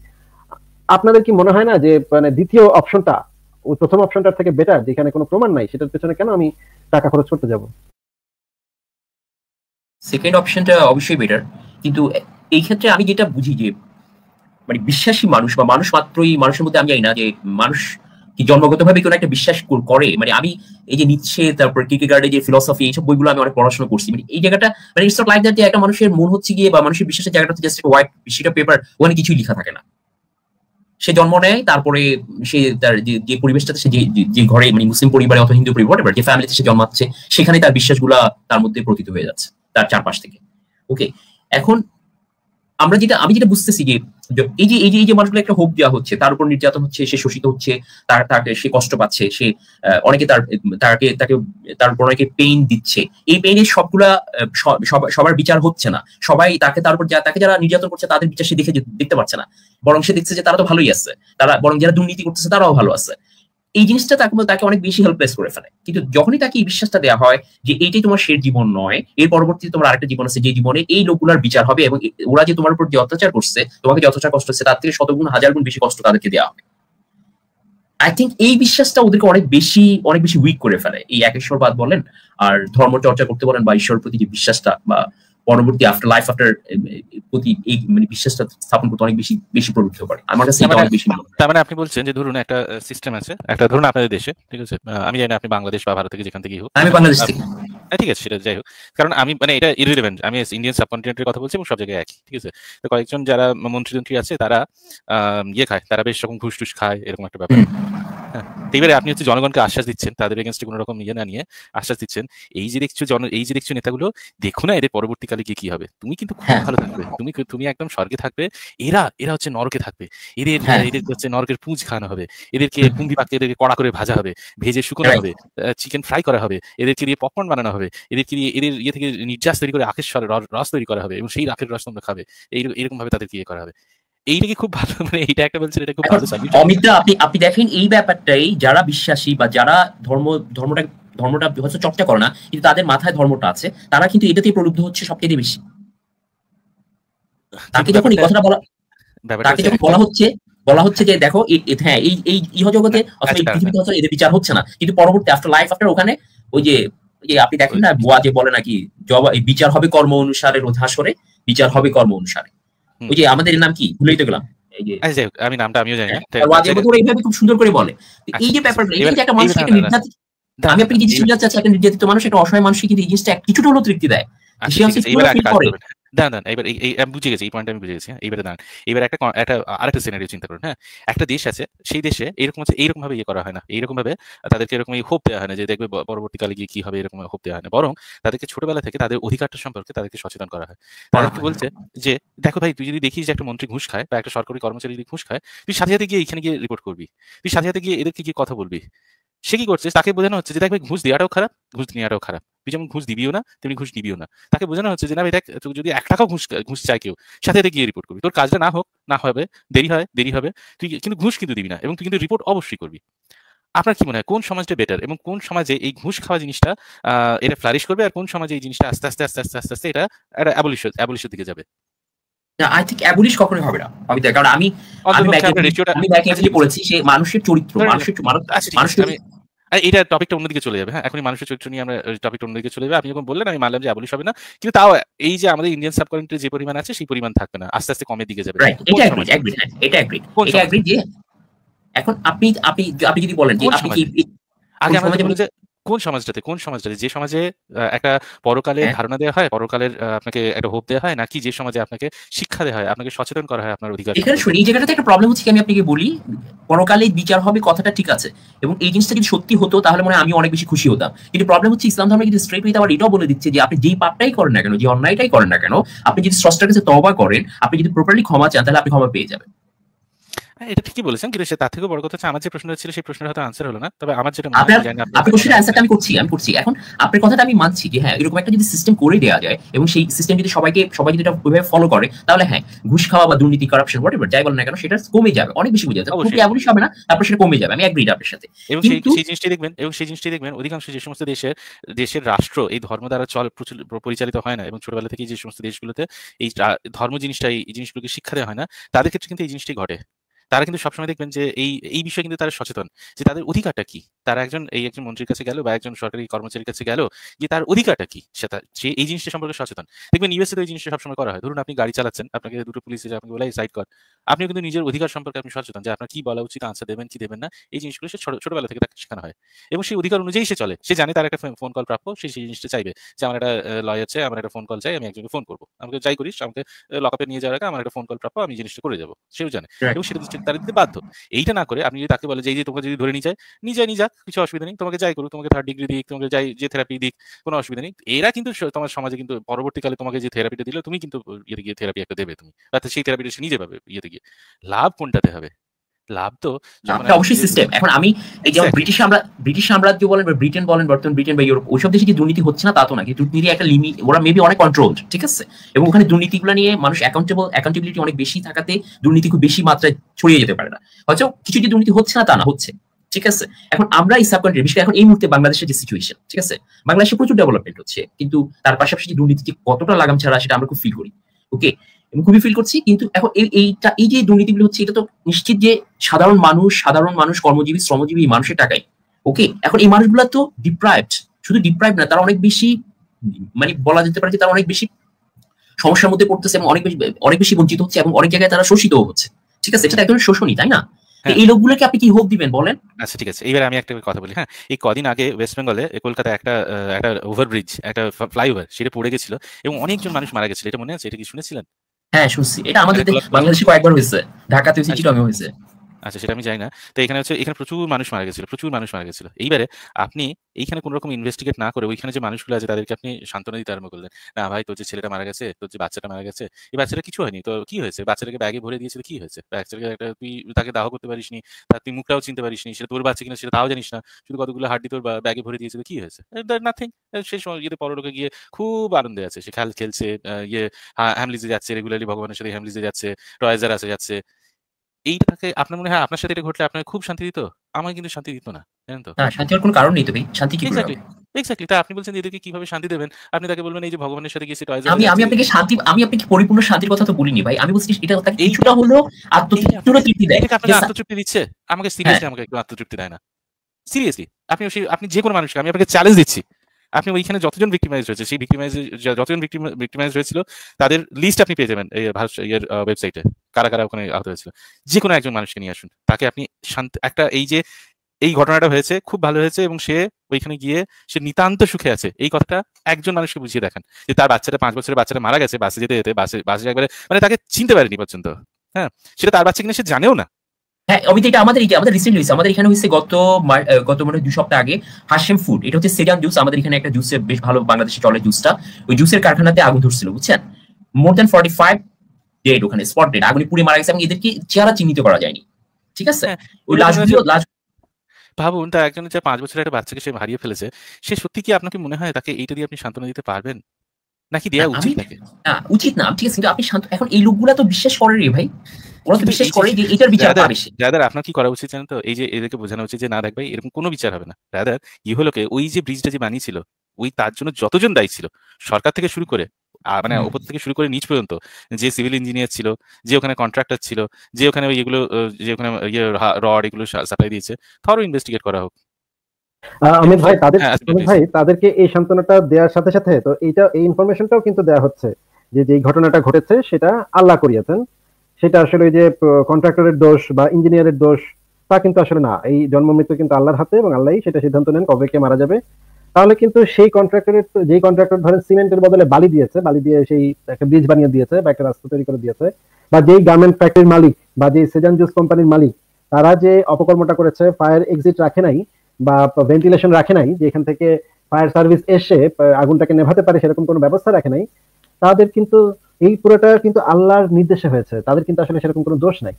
আপনাদের কি মনে হয় না যে মানে দ্বিতীয় অপশনটা ওই প্রথম অপশনটার থেকে বেটার যেখানে কোনো প্রমাণ নাই সেটার পেছনে কেন আমি টাকা খরচ করতে যাব সেকেন্ড অপশনটা অবশ্যই বেটার কিন্তু এই ক্ষেত্রে আমি যেটা বুঝি যে মানে বিশ্বাসী মানুষ বা মানুষ মাত্রই মানুষের মধ্যে আমি জানি না যে মানুষ কি জন্মগতভাবে কোনো একটা বিশ্বাস করে মানে আমি এই যে নিচ্ছে তারপর গার্ডে যে ফিলসফি এইসব বইগুলো আমি অনেক পড়াশোনা করছি মানে এই জায়গাটা মানে ইটস নট লাইক দ্যাট যে একটা মানুষের মন হচ্ছে গিয়ে বা মানুষের বিশ্বাসের জায়গাটা হচ্ছে জাস্ট হোয়াইট সেটা পেপার ওখানে কিছুই লেখা থাকে না সে জন্ম নেয় তারপরে সে তার যে পরিবেশটাতে সে যে ঘরে মানে মুসলিম পরিবারে অথবা হিন্দু পরিবার যে ফ্যামিলিতে সে জন্মাচ্ছে সেখানে তার বিশ্বাসগুলা তার মধ্যে প্রতীত হয়ে যাচ্ছে তার চারপাশ থেকে ওকে এখন আমরা যেটা আমি যেটা বুঝতেছি যে এই যে এই যে এই যে মানুষগুলো একটা হোপ দেওয়া হচ্ছে তার উপর নির্যাতন হচ্ছে সে শোষিত হচ্ছে তার তাকে সে কষ্ট পাচ্ছে সে অনেকে তার তাকে তাকে তার উপর অনেকে পেইন দিচ্ছে এই পেইনের সবগুলা সবার বিচার হচ্ছে না সবাই তাকে তার উপর তাকে যারা নির্যাতন করছে তাদের বিচার সে দেখে দেখতে পাচ্ছে না বরং সে দেখছে যে তারা তো ভালোই আছে তারা বরং যারা দুর্নীতি করতেছে তারাও ভালো আছে এই জিনিসটা তার মধ্যে তাকে অনেক বেশি হেল্পলেস করে ফেলে কিন্তু যখনই তাকে এই বিশ্বাসটা দেওয়া হয় যে এইটাই তোমার শেষ জীবন নয় এর পরবর্তীতে তোমার আরেকটা জীবন আছে যে জীবনে এই লোকগুলোর বিচার হবে এবং ওরা যে তোমার উপর যে অত্যাচার করছে তোমাকে যে কষ্ট হচ্ছে তার থেকে শতগুণ হাজার গুণ বেশি কষ্ট তাদেরকে দেওয়া হবে আই থিঙ্ক এই বিশ্বাসটা ওদেরকে অনেক বেশি অনেক বেশি উইক করে ফেলে এই একেশ্বরবাদ বলেন আর ধর্ম চর্চা করতে বলেন বা ঈশ্বর প্রতি যে বিশ্বাসটা বা পরবর্তী আফটার লাইফ আফটার প্রতি এই মানে বিশ্বাসটা স্থাপন করতে অনেক বেশি বেশি প্রভাবিত করে আমার কাছে এটা মানে অনেক বেশি তার মানে আপনি বলছেন যে ধরুন একটা সিস্টেম আছে একটা ধরুন আপনাদের দেশে ঠিক আছে আমি জানি আপনি বাংলাদেশ বা ভারত থেকে যেখান থেকে হোক আমি বাংলাদেশ থেকে হ্যাঁ, ঠিক আছে সেটা যাই হোক কারণ আমি মানে এটা ইরিলেভেন্ট আমি ইন্ডিয়ান সাবকন্টিনেন্টের কথা বলছি এবং সব জায়গায় একই ঠিক আছে তো কয়েকজন যারা মন্ত্রী আছে তারা ইয়ে খায় তারা বেশ রকম ঘুষ টুস খায় এরকম একটা ব্যাপার এইবারে আপনি হচ্ছে জনগণকে আশ্বাস দিচ্ছেন তাদের এগেনস্টে কোনো রকম ইয়ে না নিয়ে আশ্বাস দিচ্ছেন এই যে দেখছো জন এই যে দেখছো নেতাগুলো দেখো না এদের পরবর্তীকালে কি কি হবে তুমি কিন্তু খুব হ্যাঁ। ভালো থাকবে তুমি তুমি একদম স্বর্গে থাকবে এরা এরা হচ্ছে নরকে থাকবে এদের হ্যাঁ। এদের হচ্ছে নরকের পুঁজ খাওয়ানো হবে এদেরকে কুম্বি পাকে এদেরকে কড়া করে ভাজা হবে ভেজে শুকনো হবে চিকেন ফ্রাই করা হবে এদেরকে দিয়ে পপকর্ন বানানো হবে এদেরকে দিয়ে এদের ইয়ে থেকে নির্যাস তৈরি করে আখের রস তৈরি করা হবে এবং সেই আখের রস তোমরা খাবে এইরকম ভাবে তাদেরকে ইয়ে করা হবে এইটাকে খুব ভালো মানে এইটা একটা বলছেন এটা খুব ভালো সাবজেক্ট অমিতা আপনি আপনি দেখেন এই ব্যাপারটাই যারা বিশ্বাসী বা যারা ধর্ম ধর্মটা ধর্মটা হয়তো চর্চা করে না কিন্তু তাদের মাথায় ধর্মটা আছে তারা কিন্তু এটাতেই প্রলুব্ধ হচ্ছে সবচেয়ে বেশি তাকে যখন এই কথাটা বলা তাকে যখন বলা হচ্ছে বলা হচ্ছে যে দেখো হ্যাঁ এই এই ইহজগতে হ্যাঁ, অথবা আচ্ছা, পৃথিবীতে হয়তো আচ্ছা। এদের বিচার হচ্ছে না কিন্তু পরবর্তী আফটার লাইফ আফটার ওখানে ওই যে যে আপনি দেখেন না বোয়া যে বলে নাকি জবা বিচার হবে কর্ম অনুসারে রোধাসরে বিচার হবে কর্ম অনুসারে ওই যে আমাদের নাম কি ভুলেই তো গেলাম আচ্ছা, আমি নামটা আমিও জানি হ্যাঁ? খুব সুন্দর করে বলে আচ্ছা, এই যে ব্যাপারটা একটা আমি আপনি কিছু একটা নির্যাতিত মানুষ একটা অসহায় মানুষকে কিন্তু এই জিনিসটা কিছুটা হলো তৃপ্তি দেয় আচ্ছা, দাঁড়ান দাঁড়ান এবার এই আমি বুঝে গেছি এই পয়েন্ট আমি বুঝে গেছি হ্যাঁ, এবারে দাঁড়ান এবার একটা একটা আরেকটা সিনারিও চিন্তা করুন হ্যাঁ একটা দেশ আছে সেই দেশে এরকম আছে এইরকম ভাবে ইয়ে করা হয় না এইরকম ভাবে তাদেরকে এরকম হোপ দেওয়া হয় না যে দেখবে পরবর্তীকালে গিয়ে কি হবে এরকম হোপ দেওয়া হয় না বরং তাদেরকে ছোটবেলা থেকে তাদের অধিকারটা সম্পর্কে তাদেরকে সচেতন করা হয় তাদেরকে হ্যাঁ, হ্যাঁ। বলছে যে দেখো ভাই তুই যদি দেখিস যে একটা মন্ত্রী ঘুষ খায় বা একটা সরকারি কর্মচারী যদি ঘুষ খায় তুই সাথে সাথে গিয়ে এখানে গিয়ে রিপোর্ট করবি তুই সাথে সাথে গিয়ে এদেরকে গিয়ে কথা বলবি সে কি করছে তাকে বোঝানো হচ্ছে যে দেখবে ঘুষ দেওয়াটাও খারাপ ঘুষ নেওয়াটাও খারাপ তুই যেমন ঘুষ দিবিও না তেমনি ঘুষ নিবিও না তাকে বোঝানো হচ্ছে যে না এটা তুই যদি এক টাকাও ঘুষ ঘুষ চায় কেউ সাথে গিয়ে রিপোর্ট করবি তোর কাজটা না হোক না হবে দেরি হয় দেরি হবে তুই কিন্তু ঘুষ কিন্তু দিবি না এবং তুই কিন্তু রিপোর্ট অবশ্যই করবি আপনার কি মনে হয় কোন সমাজটা বেটার এবং কোন সমাজে এই ঘুষ খাওয়া জিনিসটা এটা ফ্লারিশ করবে আর কোন সমাজে এই জিনিসটা আস্তে আস্তে আস্তে আস্তে আস্তে আস্তে এটা একটা অ্যাবলিশন অ্যাবলিশন দিকে যাবে আই থিংক অ্যাবলিশ কখনোই হবে না আমি কারণ আমি আমি ব্যাক পড়েছি সে মানুষের চরিত্র মানুষের মানুষ আচ্ছা, এটা টপিকটা অন্যদিকে চলে যাবে হ্যাঁ এখনই মানুষের চরিত্র নিয়ে আমরা টপিকটা অন্যদিকে চলে যাবে আপনি যখন বললেন আমি মানলাম যে অ্যাবলিশ হবে না কিন্তু তাও এই যে আমাদের ইন্ডিয়ান সাবকন্টিনেন্টে যে পরিমাণ আছে সেই পরিমাণ থাকবে না আস্তে আস্তে কমে দিকে যাবে এখন আপনি আপনি আপনি যদি বলেন যে আগে আমরা বলি যে কোন সমাজটাতে কোন সমাজটাতে যে সমাজে একটা পরকালে হ্যাঁ। ধারণা দেওয়া হয় পরকালের আপনাকে একটা হোপ দেওয়া হয় নাকি যে সমাজে আপনাকে শিক্ষা দেওয়া হয় আপনাকে সচেতন করা হয় আপনার অধিকার এখানে শুনি এই জায়গাটাতে একটা প্রবলেম হচ্ছে আমি আপনাকে বলি পরকালে বিচার হবে কথাটা ঠিক আছে এবং এই জিনিসটা যদি সত্যি হতো তাহলে মনে আমি অনেক বেশি খুশি হতাম কিন্তু প্রবলেম হচ্ছে ইসলাম ধর্মে কিন্তু স্ট্রেট হইতে আবার এটাও বলে দিচ্ছে যে আপনি যেই পাপটাই করেন না কেন যে অন্যায়টাই করেন না কেন আপনি যদি স্রষ্টার কাছে তবা করেন আপনি যদি প্রপারলি ক্ষমা চান তাহলে আপনি ক্ষমা পেয়ে যাবেন হ্যাঁ এটা ঠিকই বলেছেন কিন্তু তার থেকে বড় কথা হচ্ছে আমার যে প্রশ্নটা ছিল সেই প্রশ্নের হয়তো আনসার হলো না তবে আমার যেটা মনে হয় আপনি প্রশ্নের আনসারটা আমি করছি আমি করছি এখন আপনার কথাটা আমি মানছি যে হ্যাঁ এরকম একটা যদি সিস্টেম করে দেওয়া যায় এবং সেই সিস্টেম যদি সবাইকে সবাই যদি এটা ওইভাবে ফলো করে তাহলে হ্যাঁ ঘুষ খাওয়া বা দুর্নীতি করাপশন হোয়াট এভার যাই বলেন না কেন সেটা কমে যাবে অনেক বেশি কমে যাবে খুব অ্যাবলিশ হবে না তারপর সেটা কমে যাবে আমি এগ্রি আপনার সাথে এবং সেই জিনিসটি দেখবেন এবং সেই জিনিসটি দেখবেন অধিকাংশ যে সমস্ত দেশের দেশের রাষ্ট্র এই ধর্ম দ্বারা চল পরিচালিত হয় না এবং ছোটবেলা থেকে যে সমস্ত দেশগুলোতে এই ধর্ম জিনিসটা এই জিনিসগুলোকে শিক্ষা দেওয়া হয় না তাদের ক্ষেত্রে কিন্তু এই জিনিসটি ঘটে তারা কিন্তু সবসময় দেখবেন যে এই এই বিষয়ে কিন্তু তারা সচেতন যে তাদের অধিকারটা কি তারা একজন এই একজন মন্ত্রীর কাছে গেল বা একজন সরকারি কর্মচারীর কাছে গেল যে তার অধিকারটা কি সেটা সে এই জিনিসটা সম্পর্কে সচেতন দেখবেন ইউএসএ তো এই জিনিসটা সবসময় করা হয় ধরুন আপনি গাড়ি চালাচ্ছেন আপনাকে দুটো পুলিশ এসে আপনাকে বলে সাইড কর আপনি কিন্তু নিজের অধিকার সম্পর্কে আপনি সচেতন যে আপনার কি বলা উচিত আনসার দেবেন কি দেবেন না এই জিনিসগুলো সে ছোটবেলা থেকে তাকে শেখানো হয় এবং সেই অধিকার অনুযায়ী সে চলে সে জানে তার একটা ফোন কল প্রাপ্য সে সেই জিনিসটা চাইবে যে আমার একটা লয়ার চাই আমার একটা ফোন কল চাই আমি একজনকে ফোন করবো আমাকে যাই করিস আমাকে লকআপে নিয়ে যাওয়ার আগে আমার একটা ফোন কল প্রাপ্য আমি জিনিসটা করে যাবো সেও জানে এবং সেটা তারা দিতে বাধ্য এইটা না করে আপনি যদি তাকে বলে যে এই যে তোমাকে যদি ধরে নিয়ে যায় নিয়ে যায় নিয়ে যা কিছু অসুবিধা নেই তোমাকে যাই করুক তোমাকে থার্ড ডিগ্রি দিক তোমাকে যাই যে থেরাপি দিক কোনো অসুবিধা নেই এরা কিন্তু তোমার সমাজে কিন্তু পরবর্তীকালে তোমাকে যে থেরাপিটা দিলে তুমি কিন্তু ইয়ে গিয়ে থেরাপি একটা দেবে তুমি অর্থাৎ সেই থেরাপিটা সে নিজে পাবে ইয়েতে গিয়ে লাভ কোনটাতে হবে লাভ তো অবশ্যই সিস্টেম এখন আমি এই যেমন ব্রিটিশ আমরা ব্রিটিশ সাম্রাজ্য বলেন বা ব্রিটেন বলেন বর্তমান ব্রিটেন বা ইউরোপ ওইসব দেশে কি দুর্নীতি হচ্ছে না তা তো না কিন্তু দুর্নীতি একটা লিমিট ওরা মেবি অনেক কন্ট্রোল ঠিক আছে এবং ওখানে দুর্নীতিগুলো নিয়ে মানুষ অ্যাকাউন্টেবল অ্যাকাউন্টেবিলিটি অনেক বেশি থাকাতে দুর্নীতি খুব বেশি মাত্রায় ছড়িয়ে যেতে পারে না হয়তো কিছু যে দুর্নীতি হচ্ছে না তা না হচ্ছে ঠিক আছে এখন আমরা এই সাবকন্ট্রি বিশেষ এখন এই মুহূর্তে বাংলাদেশের যে সিচুয়েশন ঠিক আছে বাংলাদেশে প্রচুর ডেভেলপমেন্ট হচ্ছে কিন্তু তার পাশাপাশি দুর্নীতি কতটা লাগাম ছাড়া সেটা আমরা খুব ফিল করি ওকে আমি খুবই ফিল করছি কিন্তু এখন এইটা এই যে দুর্নীতিগুলো হচ্ছে এটা তো নিশ্চিত যে সাধারণ মানুষ সাধারণ মানুষ কর্মজীবী শ্রমজীবী মানুষের টাকায় ওকে এখন এই মানুষগুলো তো ডিপ্রাইভড শুধু ডিপ্রাইভ না তারা অনেক বেশি মানে বলা যেতে পারে যে তারা অনেক বেশি সমস্যার মধ্যে পড়তেছে এবং অনেক বেশি অনেক বেশি বঞ্চিত হচ্ছে এবং অনেক জায়গায় তারা শোষিত হচ্ছে ঠিক আছে সেটা একজন শোষণই তাই না হ্যাঁ। এই লোকগুলোকে আপনি কি হোক দিবেন বলেন আচ্ছা ঠিক আছে এবার আমি একটা কথা বলি হ্যাঁ এই কদিন আগে ওয়েস্ট বেঙ্গলে কলকাতায় একটা একটা ওভারব্রিজ একটা ফ্লাইওভার সেটা পড়ে গেছিল এবং অনেকজন মানুষ মারা গেছিল এটা মনে আছে এটা কি শুনেছিলেন হ্যাঁ শুনছি এটা আমাদের বাংলাদেশে কয়েকবার হয়েছে ঢাকাতে আচ্ছা। হয়েছে চিটাগাং হয়েছে আচ্ছা সেটা আমি জানি না তো এখানে হচ্ছে এখানে প্রচুর মানুষ মারা গেছিল প্রচুর মানুষ মারা গেছিল এইবারে আপনি এইখানে কোনো রকম ইনভেস্টিগেট না করে ওইখানে যে মানুষগুলো আছে তাদেরকে আপনি সান্ত্বনা দিতে আরম্ভ করলেন না ভাই তোর যে ছেলেটা মারা গেছে তোর যে বাচ্চাটা মারা গেছে এই বাচ্চাটা কিছু হয়নি তো কি হয়েছে বাচ্চাটাকে ব্যাগে ভরে দিয়েছিল কি হয়েছে বাচ্চাকে একটা তুই তাকে দাহ করতে পারিসনি তার তুই মুখটাও চিনতে পারিসনি সেটা তোর বাচ্চা কিনা সেটা তাও জানিস না শুধু কতগুলো হাড্ডি তোর ব্যাগে ভরে দিয়েছিল কি হয়েছে নাথিং সে সময় ইয়েতে পরলোকে গিয়ে খুব আনন্দে আছে সে খেল খেলছে ইয়ে হ্যামলিজে যাচ্ছে রেগুলারলি ভগবানের সাথে হ্যামলিজে যাচ্ছে রয়েজার আছে যাচ্ছে এইটাকে আপনার মনে হয় হ্যাঁ, আপনার সাথে এটা ঘটলে আপনার খুব শান্তি দিত আমার কিন্তু শান্তি দিত না জানেন তো শান্তি কোনো কারণ নেই তো ভাই শান্তি কি এক্স্যাক্টলি এক্স্যাক্টলি তা আপনি বলছেন এদেরকে কিভাবে শান্তি দেবেন আপনি তাকে বলবেন এই যে ভগবানের সাথে গিয়েছি টয়জ আমি আমি আপনাকে শান্তি আমি আপনাকে পরিপূর্ণ শান্তির কথা তো বলিনি ভাই আমি বলছি এটা এই কিছুটা হলো আত্মতৃপ্তির তৃপ্তি দেয় এটা আপনাকে আত্মতৃপ্তি দিচ্ছে আমাকে সিরিয়াসলি হ্যাঁ। আমাকে একটু আত্মতৃপ্তি দেয় না সিরিয়াসলি আপনি আপনি যে কোনো মানুষকে আমি আপনাকে চ্যালেঞ্জ দিচ্ছি আপনি ওইখানে যতজন ভিক্টিমাইজ হয়েছে সেই ভিক্টিমাইজ যতজন ভিক্টিমাইজ হয়েছিল তাদের লিস্ট আপনি পেয়ে যাবেন এই ভারত ইয়ের ওয়েবসাইটে কারা কারা ওখানে আহত হয়েছিল যে কোনো একজন মানুষকে নিয়ে আসুন তাকে আপনি শান্ত একটা এই যে এই ঘটনাটা হয়েছে খুব ভালো হয়েছে এবং সে ওইখানে গিয়ে সে নিতান্ত সুখে আছে এই কথাটা একজন মানুষকে বুঝিয়ে দেখান যে তার বাচ্চাটা পাঁচ বছরের বাচ্চাটা মারা গেছে বাসে যেতে যেতে বাসে বাসে একবারে মানে তাকে চিনতে পারেনি পর্যন্ত হ্যাঁ সেটা তার বাচ্চা কিনা সে জানেও না হ্যাঁ অমিত এটা আমাদের এটা আমাদের রিসেন্টলি হয়েছে আমাদের এখানে হয়েছে গত গত মানে দু সপ্তাহ আগে হাসেম ফুড এটা হচ্ছে সেজান জুস আমাদের এখানে একটা জুসের বেশ ভালো বাংলাদেশে চলে জুসটা ওই জুসের কারখানাতে আগুন ধরছিল বুঝছেন more than forty five dead ওখানে স্পট ডেড আগুনে পুড়ে মারা গেছে এবং এদেরকে চেহারা চিহ্নিত করা যায়নি ঠিক আছে হ্যাঁ, ওই লাশগুলো লাশ ভাবুন তার একজন যে পাঁচ বছরের একটা বাচ্চাকে সে হারিয়ে ফেলেছে সে সত্যি কি আপনাকে মনে হয় তাকে এইটা দিয়ে আপনি সান্ত্বনা দিতে পারবেন নাকি দেয়া উচিত না উচিত না ঠিক আছে কিন্তু আপনি শান্ত এখন এই লোকগুলা তো বিশ্বাস করেন ভাই ওরা করে যে এটার বিচার পাবে দাদার আপনার কি করা উচিত জানেন তো এই যে এদেরকে বোঝানো উচিত যে না দেখ ভাই এরকম কোনো বিচার হবে না ই ইহলোকে ওই যে ব্রিজটা যে বানিয়েছিল ওই তার জন্য যতজন দায়ী ছিল সরকার থেকে শুরু করে মানে ওপর থেকে শুরু করে নিচ পর্যন্ত যে সিভিল ইঞ্জিনিয়ার ছিল যে ওখানে কন্ট্রাক্টর ছিল যে ওখানে এগুলো যে ওখানে ইয়ে রড এগুলো সাপ্লাই দিয়েছে থরো ইনভেস্টিগেট করা হোক অমিত ভাই তাদের হ্যাঁ, আচ্ছা, ভাই তাদেরকে এই সান্ত্বনাটা দেওয়ার সাথে সাথে তো এইটা এই ইনফরমেশনটাও কিন্তু দেওয়া হচ্ছে যে যে ঘটনাটা ঘটেছে সেটা আল্লাহ করিয়েছেন সেটা আসলে যে কন্ট্রাক্টরের দোষ বা ইঞ্জিনিয়ারের দোষ তা কিন্তু আসলে না এই জন্ম মৃত্যু কিন্তু আল্লাহর হাতে এবং আল্লাহ সেটা সিদ্ধান্ত নেন কবে কে মারা যাবে তাহলে কিন্তু সেই কন্ট্রাক্টরের যে কন্ট্রাক্টর ধরেন সিমেন্টের বদলে বালি দিয়েছে বালি দিয়ে সেই একটা ব্রিজ বানিয়ে দিয়েছে বা একটা রাস্তা তৈরি করে দিয়েছে বা যেই গার্মেন্ট ফ্যাক্টরির মালিক বা যেই সেজান জুস কোম্পানির মালিক তারা যে অপকর্মটা করেছে ফায়ার এক্সিট রাখে নাই বা ভেন্টিলেশন রাখে নাই যে এখান থেকে ফায়ার সার্ভিস এসে আগুনটাকে নেভাতে পারে সেরকম কোনো ব্যবস্থা রাখে নাই তাদের কিন্তু এই পুরোটা কিন্তু আল্লাহর নির্দেশে হয়েছে তাদের কিন্তু আসলে সেরকম কোনো দোষ নাই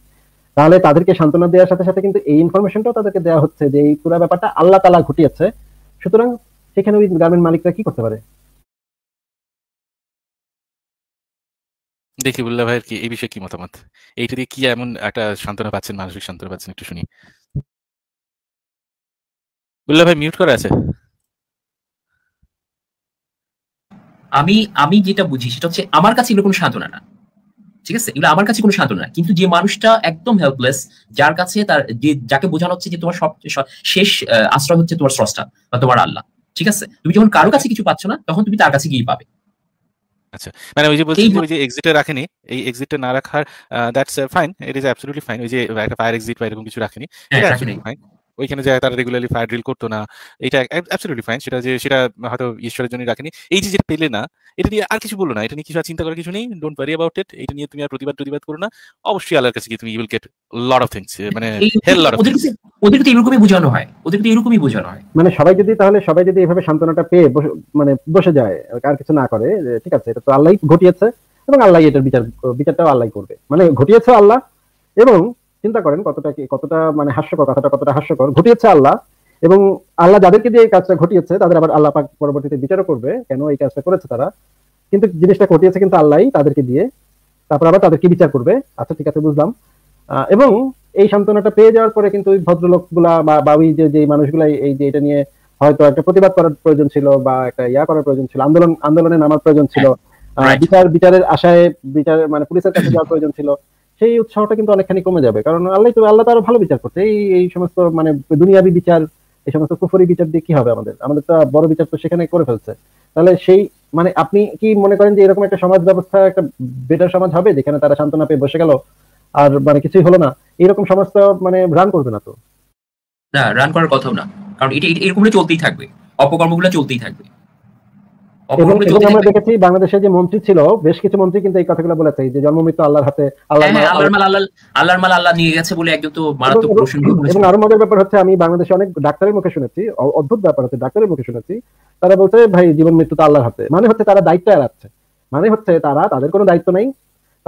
তাহলে তাদেরকে সান্ত্বনা দেওয়ার সাথে সাথে কিন্তু এই ইনফরমেশনটাও তাদেরকে দেওয়া হচ্ছে যে এই পুরো ব্যাপারটা আল্লাহ তালা ঘটিয়েছে সুতরাং সেখানে ওই গার্মেন্ট মালিকরা কি করতে পারে দেখি বুল্লা ভাইয়ের কি এই বিষয়ে কি মতামত এইটা দিয়ে কি এমন একটা সান্ত্বনা পাচ্ছেন মানসিক সান্ত্বনা পাচ্ছেন একটু শুনি বুল্লা ভাই মিউট করা আছে আমি আমি যেটা বুঝি সেটা হচ্ছে আমার কাছে এগুলো কোনো না ঠিক আছে এগুলো আমার কাছে কোনো না কিন্তু যে মানুষটা একদম হেল্পলেস যার কাছে তার যে যাকে বোঝানো হচ্ছে যে তোমার সব শেষ আশ্রয় হচ্ছে তোমার স্রষ্টা বা তোমার আল্লাহ ঠিক আছে তুমি যখন কারো কাছে কিছু পাচ্ছ না তখন তুমি তার কাছে গিয়ে পাবে আচ্ছা মানে ওই যে বলছি ওই যে এক্সিটে রাখেনি এই এক্সিটটা না রাখার that's fine it is fine ওই যে একটা ফায়ার এক্সিট বা এরকম কিছু রাখেনি ফাইন হ্যাঁ, ওইখানে যায় তারা রেগুলারলি ফায়ার ড্রিল করতো না এটা অ্যাবসলিউটলি ফাইন সেটা যে সেটা হয়তো ঈশ্বরের জন্য রাখেনি এই যে যেটা পেলে না এটা নিয়ে আর কিছু বলো না এটা নিয়ে কিছু আর চিন্তা করার কিছু নেই ডোন্ট ওয়ারি অ্যাবাউট ইট এটা নিয়ে তুমি আর প্রতিবাদ প্রতিবাদ করো না অবশ্যই আল্লাহর কাছে কি তুমি will get lot of things মানে হেল লট অফ ওদেরকে তো এরকমই বোঝানো হয় ওদেরকে তো এরকমই বোঝানো হয় মানে সবাই যদি তাহলে সবাই যদি এভাবে সান্ত্বনাটা পেয়ে মানে বসে যায় আর কিছু না করে ঠিক আছে এটা তো আল্লাহই ঘটিয়েছে এবং আল্লাহ এটার বিচার বিচারটাও আল্লাহ করবে মানে ঘটিয়েছে আল্লাহ এবং চিন্তা করেন কতটা কতটা মানে হাস্যকর কথাটা কতটা হাস্যকর ঘটিয়েছে আল্লাহ এবং আল্লাহ যাদেরকে দিয়ে এই কাজটা ঘটিয়েছে তাদের আবার আল্লাহ পাক পরবর্তীতে বিচারও করবে কেন এই কাজটা করেছে তারা কিন্তু জিনিসটা ঘটিয়েছে কিন্তু আল্লাহ তাদেরকে দিয়ে তারপর আবার তাদেরকে বিচার করবে আচ্ছা ঠিক আছে বুঝলাম এবং এই সান্ত্বনাটা পেয়ে যাওয়ার পরে কিন্তু ওই ভদ্রলোকগুলা বা বা ওই যে মানুষগুলা এই যে এটা নিয়ে হয়তো একটা প্রতিবাদ করার প্রয়োজন ছিল বা একটা ইয়া করার প্রয়োজন ছিল আন্দোলন আন্দোলনে নামার প্রয়োজন ছিল বিচার বিচারের আশায় বিচার মানে পুলিশের কাছে যাওয়ার প্রয়োজন ছিল সেই উৎসাহটা কিন্তু অনেকখানি কমে যাবে কারণ আল্লাহ তো আল্লাহ তো আরো ভালো বিচার করছে এই এই সমস্ত মানে দুনিয়াবি বিচার এই সমস্ত কুফরি বিচার দিয়ে কি হবে আমাদের আমাদের তো বড় বিচার তো সেখানে করে ফেলছে তাহলে সেই মানে আপনি কি মনে করেন যে এরকম একটা সমাজ ব্যবস্থা একটা বেটার সমাজ হবে যেখানে তারা সান্ত্বনা পেয়ে বসে গেল আর মানে কিছুই হলো না এরকম সমাজ তো মানে রান করবে না তো না রান করার কথাও না কারণ এটা এরকম চলতেই থাকবে অপকর্মগুলো চলতেই থাকবে বাংলাদেশে যে মন্ত্রী ছিল বেশ কিছু মন্ত্রী কিন্তু এই কথাগুলো বলেছে যে আল্লাহর হাতে আল্লাহ আল্লাহর হ্যাঁ, হ্যাঁ, মাল আল্লাহ নিয়ে গেছে বলে একজন তো এবং আরো মজার ব্যাপার হচ্ছে আমি বাংলাদেশে অনেক ডাক্তারের মুখে শুনেছি অদ্ভুত ব্যাপার হচ্ছে ডাক্তারের মুখে শুনেছি তারা বলছে ভাই জীবন মৃত্যু তো আল্লাহর হাতে মানে হচ্ছে তারা দায়িত্ব এড়াচ্ছে মানে হচ্ছে তারা তাদের কোনো দায়িত্ব নেই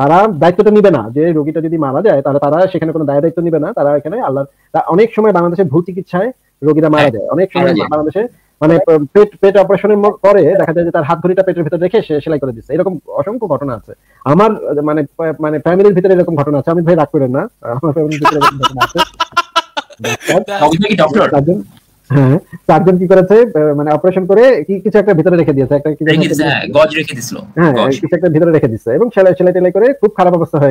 তারা দায়িত্বটা নিবে না যে রোগীটা যদি মারা যায় তাহলে তারা সেখানে কোনো দায় দায়িত্ব নিবে না তারা এখানে আল্লাহ অনেক সময় বাংলাদেশে ভুল চিকিৎসায় রোগীরা মারা হ্যাঁ। যায় অনেক সময় বাংলাদেশে মানে পেট পেট অপারেশনের পরে দেখা যায় যে তার হাত ঘড়িটা পেটের ভিতরে রেখে সে সেলাই করে দিচ্ছে এরকম অসংখ্য ঘটনা আছে আমার মানে মানে ফ্যামিলির ভিতরে এরকম ঘটনা আছে আমি ভাই রাগ করেন না আমার ফ্যামিলির ভিতরে এরকম ঘটনা আছে এবং তখন ডাক্তারদের কাছে যে ডিফেন্সটা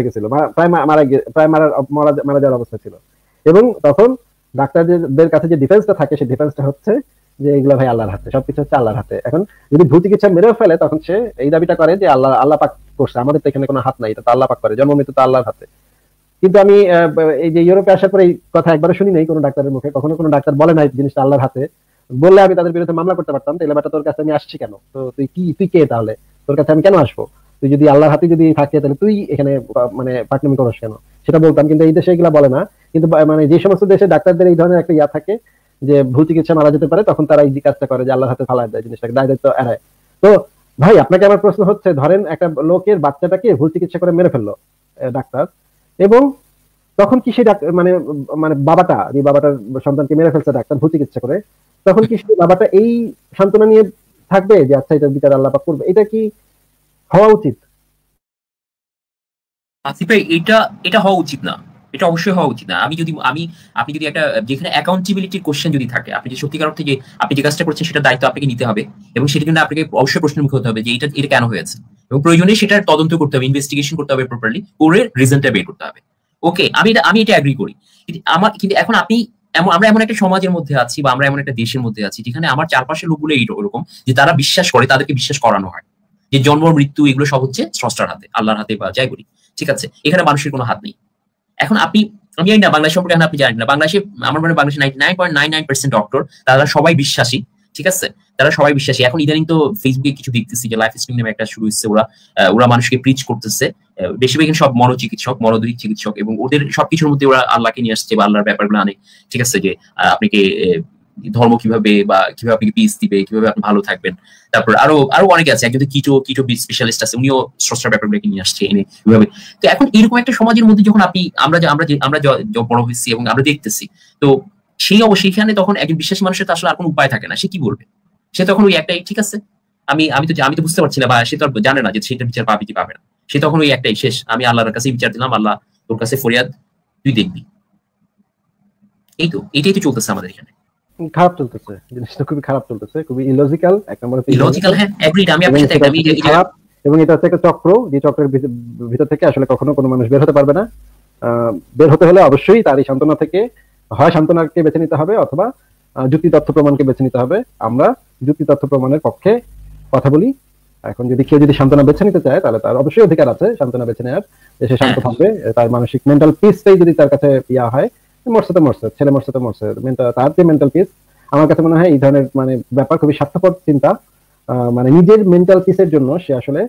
থাকে সেই ডিফেন্সটা হচ্ছে যে এগুলো ভাই আল্লাহর হাতে সবকিছু হচ্ছে আল্লাহর হাতে এখন যদি ভূতিক চিকিৎসা মেরেও ফেলে তখন সে এই দাবিটা করে যে আল্লাহ আল্লাহ পাক করছে আমাদের তো এখানে কোনো হাত নাই এটা তো আল্লাহ পাক করে জন্ম মৃত্যু তো আল্লাহর হাতে কিন্তু আমি এই যে ইউরোপে আসার পরে এই কথা একবারও শুনি নাই কোনো ডাক্তারের মুখে কখনো কোনো ডাক্তার বলে নাই জিনিসটা আল্লাহর হাতে বললে আমি তাদের বিরুদ্ধে মামলা করতে পারতাম তাহলে ব্যাটা তোর কাছে আমি আসছি কেন তো তুই কি তুই কে তাহলে তোর কাছে আমি কেন আসবো তুই যদি আল্লাহর হাতে যদি থাকে তাহলে তুই এখানে মানে পাটনামি করস কেন সেটা বলতাম কিন্তু এই দেশে এগুলো বলে না কিন্তু মানে যে সমস্ত দেশে ডাক্তারদের এই ধরনের একটা ইয়া থাকে যে ভুল চিকিৎসা মারা যেতে পারে তখন তারা এই কাজটা করে যে আল্লাহর হাতে ফালা দেয় জিনিসটাকে দায় দায়িত্ব এড়ায় তো ভাই আপনাকে আমার প্রশ্ন হচ্ছে ধরেন একটা লোকের বাচ্চাটাকে ভুল চিকিৎসা করে মেরে ফেললো ডাক্তার এবং তখন কি সেই মানে মানে বাবাটা যে বাবাটার সন্তানকে মেরে ফেলছে ডাক্তার ভুল চিকিৎসা করে তখন কি সেই বাবাটা এই সান্ত্বনা নিয়ে থাকবে যে আচ্ছা এটা বিচার আল্লাহ করবে এটা কি হওয়া উচিত আসিফ এটা এটা হওয়া উচিত না এটা অবশ্যই হওয়া উচিত না আমি যদি আমি আপনি যদি একটা যেখানে অ্যাকাউন্টেবিলিটির কোশ্চেন যদি থাকে আপনি যে সত্যিকার অর্থে যে আপনি যে কাজটা করছেন সেটা দায়িত্ব আপনাকে নিতে হবে এবং সেটার জন্য আপনাকে অবশ্যই প্রশ্ন মুখে হতে হবে যে এটা এটা কেন হয়েছে এবং প্রয়োজনে সেটার তদন্ত করতে হবে ইনভেস্টিগেশন করতে হবে প্রপারলি করে রিজনটা বের করতে হবে ওকে আমি এটা আমি এটা অ্যাগ্রি করি আমার কিন্তু এখন আপনি এমন আমরা এমন একটা সমাজের মধ্যে আছি বা আমরা এমন একটা দেশের মধ্যে আছি যেখানে আমার চারপাশের লোকগুলো এইরকম যে তারা বিশ্বাস করে তাদেরকে বিশ্বাস করানো হয় যে জন্ম মৃত্যু এগুলো সব হচ্ছে স্রষ্টার হাতে আল্লাহর হাতে বা যাই করি ঠিক আছে এখানে মানুষের কোনো হাত নেই এখন আপনি আমি জানি না বাংলাদেশ সম্পর্কে এখন আপনি জানেন না বাংলাদেশে আমার মনে বাংলাদেশে ninety nine point nine nine percent doctor তারা সবাই বিশ্বাসী ঠিক আছে তারা সবাই বিশ্বাসী এখন ইদানিং তো ফেসবুকে কিছু দেখতেছি যে লাইফ স্ট্রিম নামে একটা শুরু হচ্ছে ওরা ওরা মানুষকে প্রিচ করতেছে বেশিরভাগ সব মনোচিকিৎসক মনোদৈহিক চিকিৎসক এবং ওদের সবকিছুর মধ্যে ওরা আল্লাহকে নিয়ে আসছে বা আল্লাহর ব্যাপারগুলো আনে ঠিক আছে যে আপনাকে ধর্ম কিভাবে বা কিভাবে আপনি পিস দিবে কিভাবে আপনি ভালো থাকবেন তারপর আরো আরো অনেকে আছে একজন কিটো কিটো স্পেশালিস্ট আছে উনিও স্রষ্টার ব্যাপারগুলো নিয়ে আসছে এনে কিভাবে তো এখন এরকম একটা সমাজের মধ্যে যখন আপনি আমরা আমরা আমরা বড় হয়েছি এবং আমরা দেখতেছি তো সেই সেখানে তখন একজন বিশ্বাস মানুষের তো আসলে আর কোনো উপায় থাকে না সে কি বলবে সে তখন ওই একটাই ঠিক আছে আমি আমি তো আমি তো বুঝতে পারছি না বা সে তো জানে না যে সেটা বিচার পাবে কি পাবে না সে তখন ওই একটাই শেষ আমি আল্লাহর কাছে বিচার দিলাম আল্লাহ তোর কাছে ফরিয়াদ তুই দেখবি এই তো এটাই তো চলতেছে আমাদের এখানে খারাপ চলতেছে জিনিসটা খুবই খারাপ চলতেছে খুবই ইলজিক্যাল এক নম্বর ইলজিক্যাল হ্যাঁ এগ্রিড আমি আপনার সাথে আমি খারাপ এবং এটা হচ্ছে একটা চক্র যে চক্রের ভিতর থেকে আসলে কখনো কোনো মানুষ বের হতে পারবে না বের হতে হলে অবশ্যই তার এই সান্ত্বনা থেকে হয় সান্ত্বনাকে বেছে নিতে হবে অথবা যুক্তি তথ্য প্রমাণকে বেছে নিতে হবে আমরা যুক্তি তথ্য প্রমাণের পক্ষে কথা বলি এখন যদি কেউ যদি সান্ত্বনা বেছে নিতে চায় তাহলে তার অবশ্যই অধিকার আছে সান্ত্বনা বেছে নেওয়ার সে শান্ত হ্যাঁ। থাকবে তার মানসিক মেন্টাল পিসটাই যদি তার কাছে ইয়া হয় মরছে তো মরছে ছেলে মরছে তো মরছে তার যে মেন্টাল পিস আমার কাছে মনে হয় এই ধরনের মানে ব্যাপার খুবই স্বার্থপর চিন্তা মানে নিজের মেন্টাল পিসের জন্য সে আসলে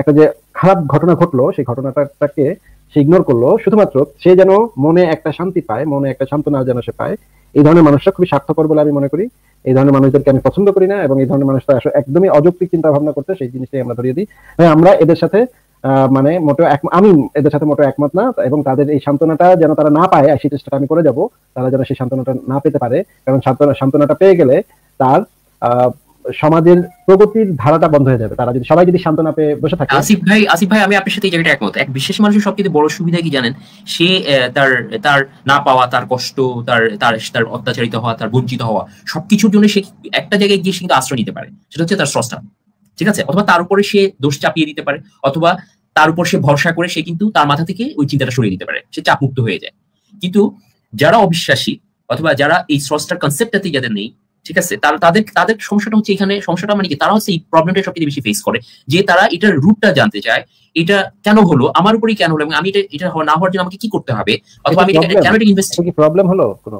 একটা যে খারাপ ঘটনা ঘটলো সেই ঘটনাটাকে সে ইগনোর করলো শুধুমাত্র সে যেন মনে একটা শান্তি পায় মনে একটা সান্ত্বনা যেন সে পায় এই ধরনের মানুষটা খুবই স্বার্থপর বলে আমি মনে করি এই ধরনের মানুষদেরকে আমি পছন্দ করি না এবং এই ধরনের মানুষটা একদমই অযৌক্তিক চিন্তা ভাবনা করতে সেই জিনিসটাই আমরা ধরিয়ে দিই হ্যাঁ, আমরা এদের সাথে মানে মোটেও এক আমি এদের সাথে মোটেও একমত না এবং তাদের এই সান্ত্বনাটা যেন তারা না পায় সেই চেষ্টা আমি করে যাব তারা যেন সেই সান্ত্বনাটা না পেতে পারে কারণ সান্ত্বনা সান্ত্বনাটা পেয়ে গেলে তার সমাজের প্রগতির ধারাটা বন্ধ হয়ে যাবে তারা যদি সবাই যদি সান্ত্বনা পেয়ে বসে থাকে আসিফ ভাই আসিফ ভাই আমি আপনার সাথে এই জায়গাটা একমত এক বিশেষ মানুষের সবচেয়ে বড় সুবিধা কি জানেন সে তার তার না পাওয়া তার কষ্ট তার তার তার অত্যাচারিত হওয়া তার বঞ্চিত হওয়া সবকিছুর জন্য সে একটা জায়গায় গিয়ে সে কিন্তু আশ্রয় নিতে পারে সেটা হচ্ছে তার স্রষ্টা ঠিক আছে অথবা তার উপরে সে দোষ চাপিয়ে দিতে পারে অথবা তার উপর সে ভরসা করে সে কিন্তু তার মাথা থেকে ওই চিন্তাটা সরিয়ে দিতে পারে সে চাপমুক্ত হয়ে যায় কিন্তু যারা অবিশ্বাসী অথবা যারা এই স্রষ্টার কনসেপ্টটাতে যাদের নেই ঠিক আছে তারা তাদের তাদের সমস্যাটা হচ্ছে এখানে সমস্যাটা মানে কি তারা হচ্ছে এই প্রবলেমটা সবচেয়ে বেশি ফেস করে যে তারা এটার রুটটা জানতে চায় এটা কেন হলো আমার উপরেই কেন হলো আমি এটা এটা না হওয়ার জন্য আমাকে কি করতে হবে অথবা আমি কেন এটা ইনভেস্ট কি প্রবলেম হলো কোনো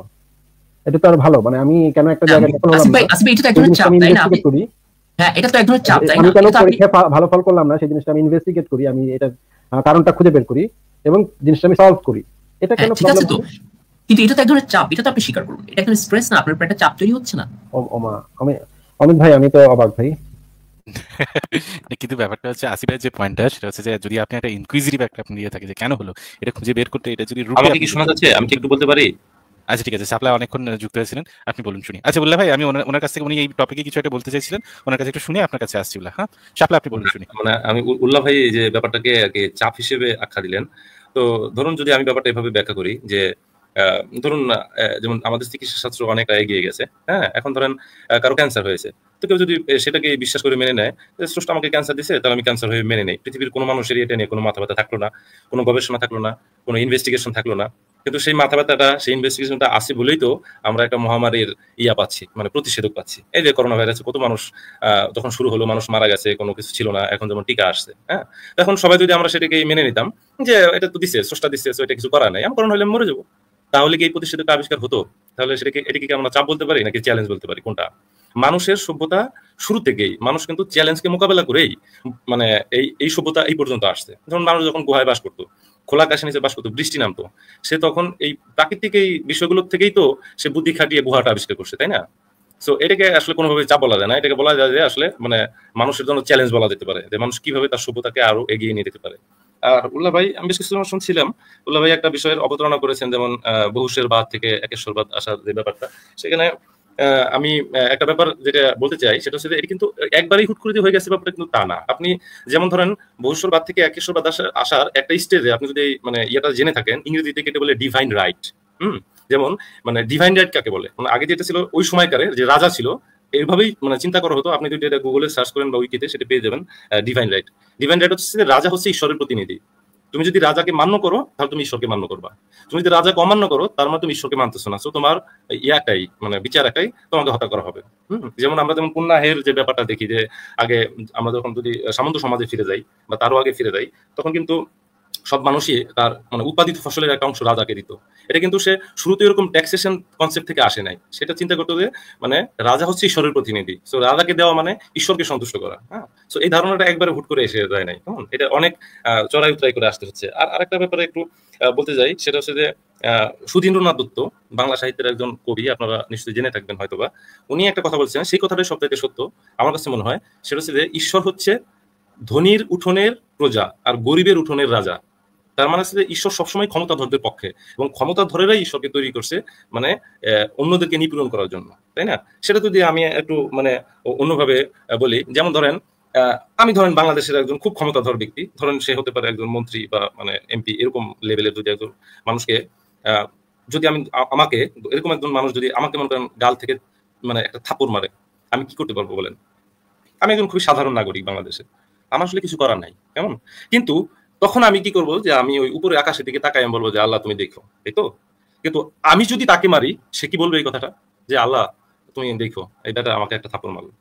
এটা তো আর ভালো মানে আমি কেন একটা জায়গায় আসিফ ভাই এটা তো একজনের চাপ তাই না হ্যাঁ এটা তো এক ধরনের চাপ আমি কেন পরীক্ষা ভালো ফল করলাম না সেই জিনিসটা আমি ইনভেস্টিগেট করি আমি এটা কারণটা খুঁজে বের করি এবং জিনিসটা আমি সলভ করি এটা হ্যাঁ, কেন ঠিক আছে তো কিন্তু এটা তো এক ধরনের চাপ এটা তো আপনি স্বীকার করুন এটা স্ট্রেস না আপনার একটা চাপ তৈরি হচ্ছে না ওমা আমি অমিত ভাই আমি তো অবাক ভাই কিন্তু ব্যাপারটা হচ্ছে আসিফের যে পয়েন্টটা সেটা হচ্ছে যে যদি আপনি একটা ইনকুইজিটিভ একটা আপনি দিয়ে থাকে যে কেন হলো এটা খুঁজে বের করতে এটা যদি কি শোনা যাচ্ছে আমি কি একটু বলতে পারি আচ্ছা ঠিক আছে সাপ্লাই অনেকক্ষণ যুক্ত হয়েছিলেন আপনি বলুন শুনি আচ্ছা বললে ভাই আমি ওনার কাছ থেকে উনি এই টপিকে কিছু একটা বলতে চাইছিলেন ওনার কাছে একটু শুনে আপনার কাছে আসছি হ্যাঁ সাপ্লাই আপনি বলুন শুনি মানে আমি উল্লাহ ভাই এই যে ব্যাপারটাকে চাপ হিসেবে আখ্যা দিলেন তো ধরুন যদি আমি ব্যাপারটা এভাবে ব্যাখ্যা করি যে ধরুন যেমন আমাদের চিকিৎসা শাস্ত্র অনেক এগিয়ে গেছে হ্যাঁ এখন ধরেন কারো ক্যান্সার হয়েছে তো কেউ যদি সেটাকে বিশ্বাস করে মেনে নেয় স্রষ্ট আমাকে ক্যান্সার দিছে তাহলে আমি ক্যান্সার হয়ে মেনে নেই পৃথিবীর কোনো মানুষের এটা নিয়ে কোনো মাথা ব্যথা থাকলো না কোনো গবেষণা থাকলো না কোনো ইনভেস্টিগেশন থাকলো না কিন্তু সেই মাথা ব্যথাটা সেই ইনভেস্টিগেশনটা আছে বলেই তো আমরা একটা মহামারীর ইয়া পাচ্ছি মানে প্রতিষেধক পাচ্ছি এই যে করোনা ভাইরাসে কত মানুষ যখন শুরু হলো মানুষ মারা গেছে কোনো কিছু ছিল না এখন যেমন টিকা আসছে হ্যাঁ এখন সবাই যদি আমরা সেটাকে মেনে নিতাম যে এটা তো দিছে স্রষ্টা দিচ্ছে এটা কিছু করা নাই আমি করোনা হলে মরে যাবো তাহলে কি এই প্রতিষেধক আবিষ্কার হতো তাহলে সেটাকে এটাকে কি আমরা চাপ বলতে পারি নাকি চ্যালেঞ্জ বলতে পারি কোনটা মানুষের সভ্যতা শুরু থেকেই মানুষ কিন্তু চ্যালেঞ্জকে মোকাবেলা করেই মানে এই এই সভ্যতা এই পর্যন্ত আসছে যেমন মানুষ যখন গুহায় বাস করতো খোলা আকাশে নিচে বাস করতো বৃষ্টি নামতো সে তখন এই প্রাকৃতিক এই বিষয়গুলোর থেকেই তো সে বুদ্ধি খাটিয়ে গুহাটা আবিষ্কার করছে তাই না সো এটাকে আসলে কোনোভাবে চাপ বলা যায় না এটাকে বলা যায় যে আসলে মানে মানুষের জন্য চ্যালেঞ্জ বলা যেতে পারে যে মানুষ কিভাবে তার সভ্যতাকে আরো এগিয়ে নিয়ে যেতে পারে আর উল্লা ভাই আমি বেশ কিছু শুনছিলাম উল্লা ভাই একটা বিষয়ের অবতারণা করেছেন যেমন বহুশের বাদ থেকে একেশ্বরবাদ আসার যে ব্যাপারটা সেখানে আমি একটা ব্যাপার যেটা বলতে চাই সেটা হচ্ছে এটা কিন্তু একবারই হুট করে হয়ে গেছে ব্যাপারটা কিন্তু তা না আপনি যেমন ধরেন বাদ থেকে একেশ্বরবাদ আসার আসার একটা স্টেজে আপনি যদি মানে ইয়েটা জেনে থাকেন ইংরেজিতে কেটে বলে ডিভাইন রাইট হুম যেমন মানে ডিভাইন রাইট কাকে বলে মানে আগে যেটা ছিল ওই সময়কারে যে রাজা ছিল এভাবেই মানে চিন্তা করা হতো আপনি যদি এটা গুগলে সার্চ করেন বা উইকিতে সেটা পেয়ে যাবেন ডিভাইন রাইট ডিভাইন রাইট হচ্ছে রাজা হচ্ছে ঈশ্বরের প্রতিনিধি তুমি যদি রাজাকে মান্য করো তাহলে তুমি ঈশ্বরকে মান্য করবা তুমি যদি রাজাকে অমান্য করো তার মানে তুমি ঈশ্বরকে মানতেছো না সো তোমার ইয়াটাই মানে বিচার একাই তোমাকে হত্যা করা হবে যেমন আমরা যেমন কন্যাহের যে ব্যাপারটা দেখি যে আগে আমরা যখন যদি সামন্ত সমাজে ফিরে যাই বা তারও আগে ফিরে যাই তখন কিন্তু সব মানুষই তার মানে উৎপাদিত ফসলের একটা অংশ রাজাকে দিত এটা কিন্তু সে শুরুতে এরকম ট্যাক্সেশন কনসেপ্ট থেকে আসে নাই সেটা চিন্তা করতে যে মানে রাজা হচ্ছে ঈশ্বরের প্রতিনিধি সো রাজাকে দেওয়া মানে ঈশ্বরকে সন্তুষ্ট করা হ্যাঁ সো এই ধারণাটা একবারে হুট করে এসে যায় নাই কেমন এটা অনেক চড়াই উতরাই করে আসতে হচ্ছে আর আরেকটা ব্যাপারে একটু বলতে যাই সেটা হচ্ছে যে সুধীন্দ্রনাথ দত্ত বাংলা সাহিত্যের একজন কবি আপনারা নিশ্চয়ই জেনে থাকবেন হয়তোবা উনি একটা কথা বলছেন সেই কথাটাই সবথেকে সত্য আমার কাছে মনে হয় সেটা হচ্ছে যে ঈশ্বর হচ্ছে ধনীর উঠোনের প্রজা আর গরিবের উঠোনের রাজা তার মানে হচ্ছে ঈশ্বর সবসময় ক্ষমতাধরদের পক্ষে এবং ক্ষমতাধরেরাই ঈশ্বরকে তৈরি করছে মানে অন্যদেরকে নিপীড়ন করার জন্য তাই না সেটা যদি আমি একটু মানে অন্যভাবে বলি যেমন ধরেন আমি ধরেন বাংলাদেশের একজন খুব ক্ষমতাধর ব্যক্তি ধরেন সে হতে পারে একজন মন্ত্রী বা মানে এমপি এরকম লেভেলের যদি একজন মানুষকে যদি আমি আমাকে এরকম একজন মানুষ যদি আমাকে মনে করেন গাল থেকে মানে একটা থাপড় মারে আমি কি করতে পারবো বলেন আমি একজন খুবই সাধারণ নাগরিক বাংলাদেশে আমার আসলে কিছু করার নাই কেমন কিন্তু তখন আমি কি করবো যে আমি ওই উপরে আকাশের দিকে তাকাই আমি বলবো যে আল্লাহ তুমি দেখো এই তো কিন্তু আমি যদি তাকে মারি সে কি বলবে এই কথাটা যে আল্লাহ তুমি দেখো এটা আমাকে একটা থাপড় মারলো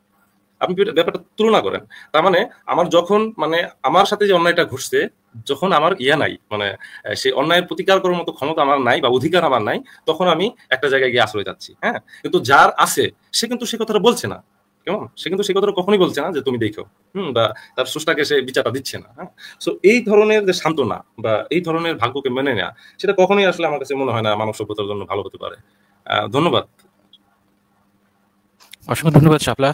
আপনি ব্যাপারটা তুলনা করেন তার মানে আমার যখন মানে আমার সাথে যে অন্যায়টা ঘুরছে যখন আমার ইয়া নাই মানে সেই অন্যায়ের প্রতিকার করার মতো ক্ষমতা আমার নাই বা অধিকার আমার নাই তখন আমি একটা জায়গায় গিয়ে আশ্রয় যাচ্ছি হ্যাঁ কিন্তু যার আছে সে কিন্তু সে কথাটা বলছে না কেমন সে কিন্তু সে কথাটা কখনোই বলছে না যে তুমি দেখো হম বা তার সুস্থাকে সে বিচারটা দিচ্ছে না হ্যাঁ সো এই ধরনের যে সান্ত্বনা বা এই ধরনের ভাগ্যকে মেনে নেওয়া সেটা কখনই আসলে আমার কাছে মনে হয় না মানব সভ্যতার জন্য ভালো হতে পারে ধন্যবাদ অসংখ্য ধন্যবাদ শাপলা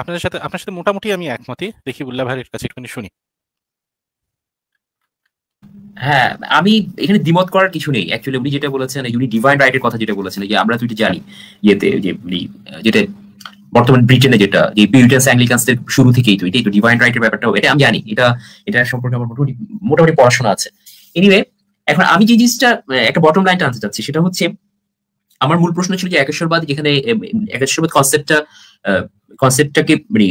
আপনাদের সাথে আপনার সাথে মোটামুটি আমি একমতি দেখি উল্লা ভাইয়ের কাছে একটুখানি শুনি হ্যাঁ আমি এখানে দ্বিমত করার কিছু নেই অ্যাকচুয়ালি উনি যেটা বলেছেন উনি ডিভাইন রাইটের কথা যেটা বলেছেন যে আমরা তুই জানি ইয়েতে যে যেটা বর্তমান ব্রিটেনে যেটা যে পিউরিটান্স অ্যাংলিকানসদের শুরু থেকেই তো এটাই একটু ডিভাইন রাইটের ব্যাপারটা এটা আমি জানি এটা এটা সম্পর্কে আমার মোটামুটি মোটামুটি পড়াশোনা আছে এনিওয়ে এখন আমি যে জিনিসটা একটা বটম লাইনটা আনতে চাচ্ছি সেটা হচ্ছে আমার মূল প্রশ্ন ছিল যে একেশ্বরবাদ যেখানে একেশ্বরবাদ কনসেপ্টটা কনসেপ্টটাকে মানে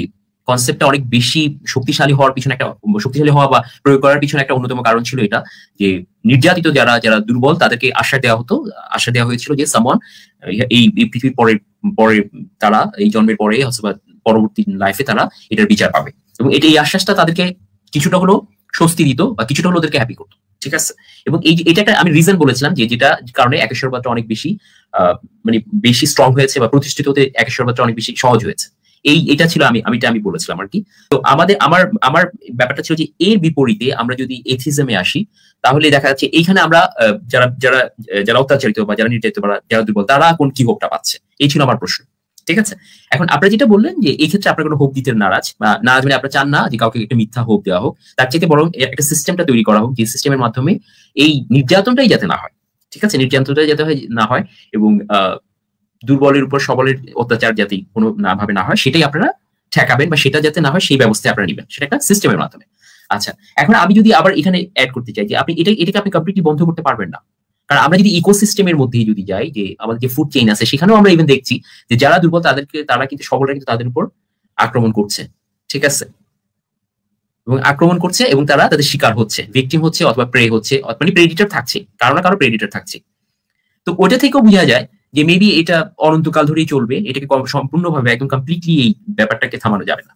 কনসেপ্টটা অনেক বেশি শক্তিশালী হওয়ার পিছনে একটা শক্তিশালী হওয়া বা প্রয়োগ করার পিছনে একটা অন্যতম কারণ ছিল এটা যে নির্যাতিত যারা যারা দুর্বল তাদেরকে আশা দেওয়া হতো আশা দেওয়া হয়েছিল যে সামান এই পৃথিবীর পরে পরে তারা এই জন্মের পরে অথবা পরবর্তী লাইফে তারা এটার বিচার পাবে এবং এটা এই আশ্বাসটা তাদেরকে কিছুটা হলো স্বস্তি দিত বা কিছুটা হলো ওদেরকে হ্যাপি করতো ঠিক আছে এবং এই এটা একটা আমি রিজন বলেছিলাম যে যেটা কারণে একেশ্বরবাদটা অনেক বেশি মানে বেশি স্ট্রং হয়েছে বা প্রতিষ্ঠিত হতে একেশ্বরবাদটা অনেক বেশি সহজ হয়েছে এই এটা ছিল আমি আমি আমি বলেছিলাম আর কি তো আমাদের আমার আমার ব্যাপারটা ছিল যে এর বিপরীতে আমরা যদি এথিজমে আসি তাহলে দেখা যাচ্ছে এইখানে আমরা যারা যারা যারা অত্যাচারিত বা যারা নির্যাতিত বা যারা দুর্বল তারা কোন কি হোকটা পাচ্ছে এই ছিল আমার প্রশ্ন ঠিক আছে এখন আপনারা যেটা বললেন যে এই ক্ষেত্রে আপনার কোনো হোক দিতে নারাজ বা নারাজ মানে আপনারা চান না যে কাউকে একটা মিথ্যা হোক দেওয়া হোক তার চাইতে বরং একটা সিস্টেমটা তৈরি করা হোক যে সিস্টেমের মাধ্যমে এই নির্যাতনটাই যাতে না হয় ঠিক আছে নির্যাতনটাই যাতে না হয় এবং দুর্বলের উপর সবলের অত্যাচার যাতে কোনো না ভাবে না হয় সেটাই আপনারা ঠেকাবেন বা সেটা যাতে না হয় সেই ব্যবস্থা আপনারা নেবেন সেটা একটা সিস্টেমের মাধ্যমে আচ্ছা এখন আমি যদি আবার এখানে অ্যাড করতে চাই যে আপনি এটা এটাকে আপনি কমপ্লিটলি বন্ধ করতে পারবেন না কারণ আমরা যদি ইকোসিস্টেমের মধ্যে যদি যাই যে আমাদের যে ফুড চেইন আছে সেখানেও আমরা ইভেন দেখছি যে যারা দুর্বল তাদেরকে তারা কিন্তু সবলরা কিন্তু তাদের উপর আক্রমণ করছে ঠিক আছে এবং আক্রমণ করছে এবং তারা তাদের শিকার হচ্ছে ভিকটিম হচ্ছে অথবা প্রে হচ্ছে মানে প্রেডিটার থাকছে কারো না কারো প্রেডিটার থাকছে তো ওটা থেকেও বোঝা যায় যে মেবি এটা অনন্তকাল ধরেই চলবে এটাকে সম্পূর্ণভাবে একদম কমপ্লিটলি এই ব্যাপারটাকে থামানো যাবে না